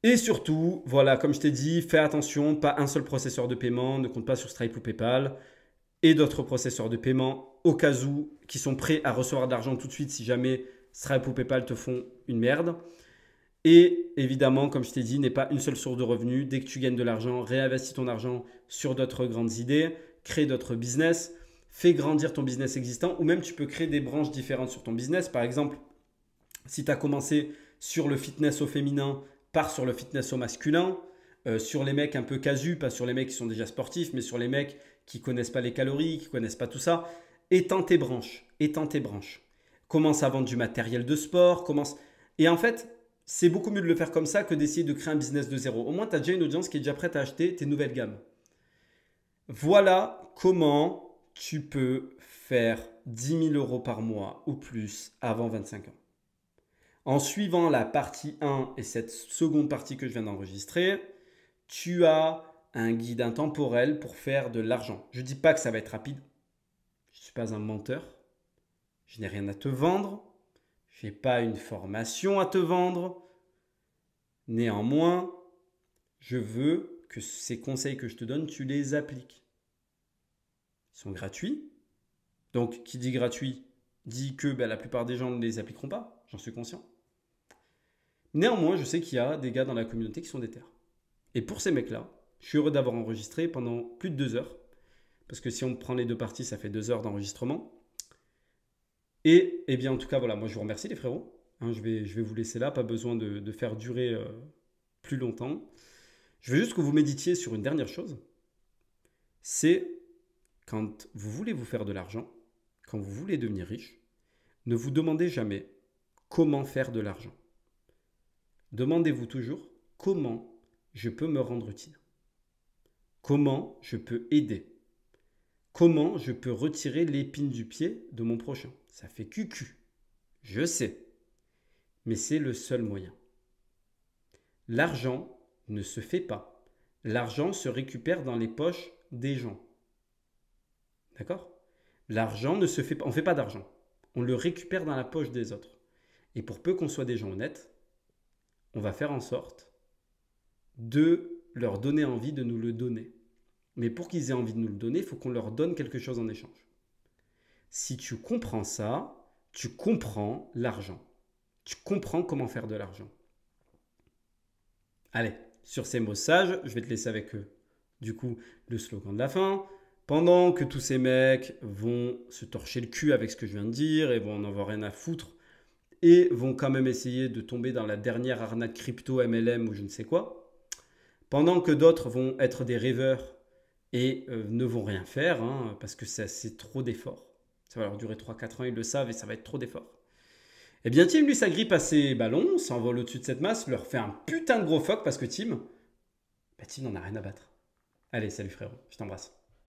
Et surtout, voilà, comme je t'ai dit, fais attention, pas un seul processeur de paiement, ne compte pas sur Stripe ou PayPal et d'autres processeurs de paiement au cas où qui sont prêts à recevoir de l'argent tout de suite si jamais Stripe ou PayPal te font une merde. Et évidemment, comme je t'ai dit, n'est pas une seule source de revenus. Dès que tu gagnes de l'argent, réinvestis ton argent sur d'autres grandes idées, crée d'autres business, fais grandir ton business existant ou même tu peux créer des branches différentes sur ton business. Par exemple, si tu as commencé sur le fitness au féminin part sur le fitness au masculin, euh, sur les mecs un peu casus, pas sur les mecs qui sont déjà sportifs, mais sur les mecs qui connaissent pas les calories, qui connaissent pas tout ça. Étends tes branches, étends tes branches. Commence à vendre du matériel de sport, commence. Et en fait, c'est beaucoup mieux de le faire comme ça que d'essayer de créer un business de zéro. Au moins, tu as déjà une audience qui est déjà prête à acheter tes nouvelles gammes. Voilà comment tu peux faire 10 000 euros par mois ou plus avant 25 ans. En suivant la partie 1 et cette seconde partie que je viens d'enregistrer, tu as un guide intemporel pour faire de l'argent. Je ne dis pas que ça va être rapide. Je ne suis pas un menteur. Je n'ai rien à te vendre. Je n'ai pas une formation à te vendre. Néanmoins, je veux que ces conseils que je te donne, tu les appliques. Ils sont gratuits. Donc, qui dit gratuit dit que ben, la plupart des gens ne les appliqueront pas. J'en suis conscient. Néanmoins, je sais qu'il y a des gars dans la communauté qui sont des terres. Et pour ces mecs-là, je suis heureux d'avoir enregistré pendant plus de deux heures. Parce que si on prend les deux parties, ça fait deux heures d'enregistrement. Et, eh bien, en tout cas, voilà, moi je vous remercie les frérots. Hein, je, vais, je vais vous laisser là, pas besoin de, faire durer euh, plus longtemps. Je veux juste que vous méditiez sur une dernière chose. C'est quand vous voulez vous faire de l'argent, quand vous voulez devenir riche, ne vous demandez jamais comment faire de l'argent. Demandez-vous toujours comment je peux me rendre utile Comment je peux aider Comment je peux retirer l'épine du pied de mon prochain Ça fait cucu. Je sais. Mais c'est le seul moyen. L'argent ne se fait pas. L'argent se récupère dans les poches des gens. D'accord L'argent ne se fait pas. On ne fait pas d'argent. On le récupère dans la poche des autres. Et pour peu qu'on soit des gens honnêtes, on va faire en sorte de leur donner envie de nous le donner. Mais pour qu'ils aient envie de nous le donner, il faut qu'on leur donne quelque chose en échange. Si tu comprends ça, tu comprends l'argent. Tu comprends comment faire de l'argent. Allez, sur ces mots sages, je vais te laisser avec eux. Du coup, le slogan de la fin. Pendant que tous ces mecs vont se torcher le cul avec ce que je viens de dire et vont en avoir rien à foutre et vont quand même essayer de tomber dans la dernière arnaque crypto, MLM ou je ne sais quoi. Pendant que d'autres vont être des rêveurs et euh, ne vont rien faire hein, parce que c'est trop d'efforts. Ça va leur durer 3-4 ans, ils le savent et ça va être trop d'efforts. Eh bien, Tim, lui, s'agrippe à ses ballons, s'envole au-dessus de cette masse, leur fait un putain de gros foc parce que Tim, bah, Tim n'en a rien à battre. Allez, salut frérot, je t'embrasse.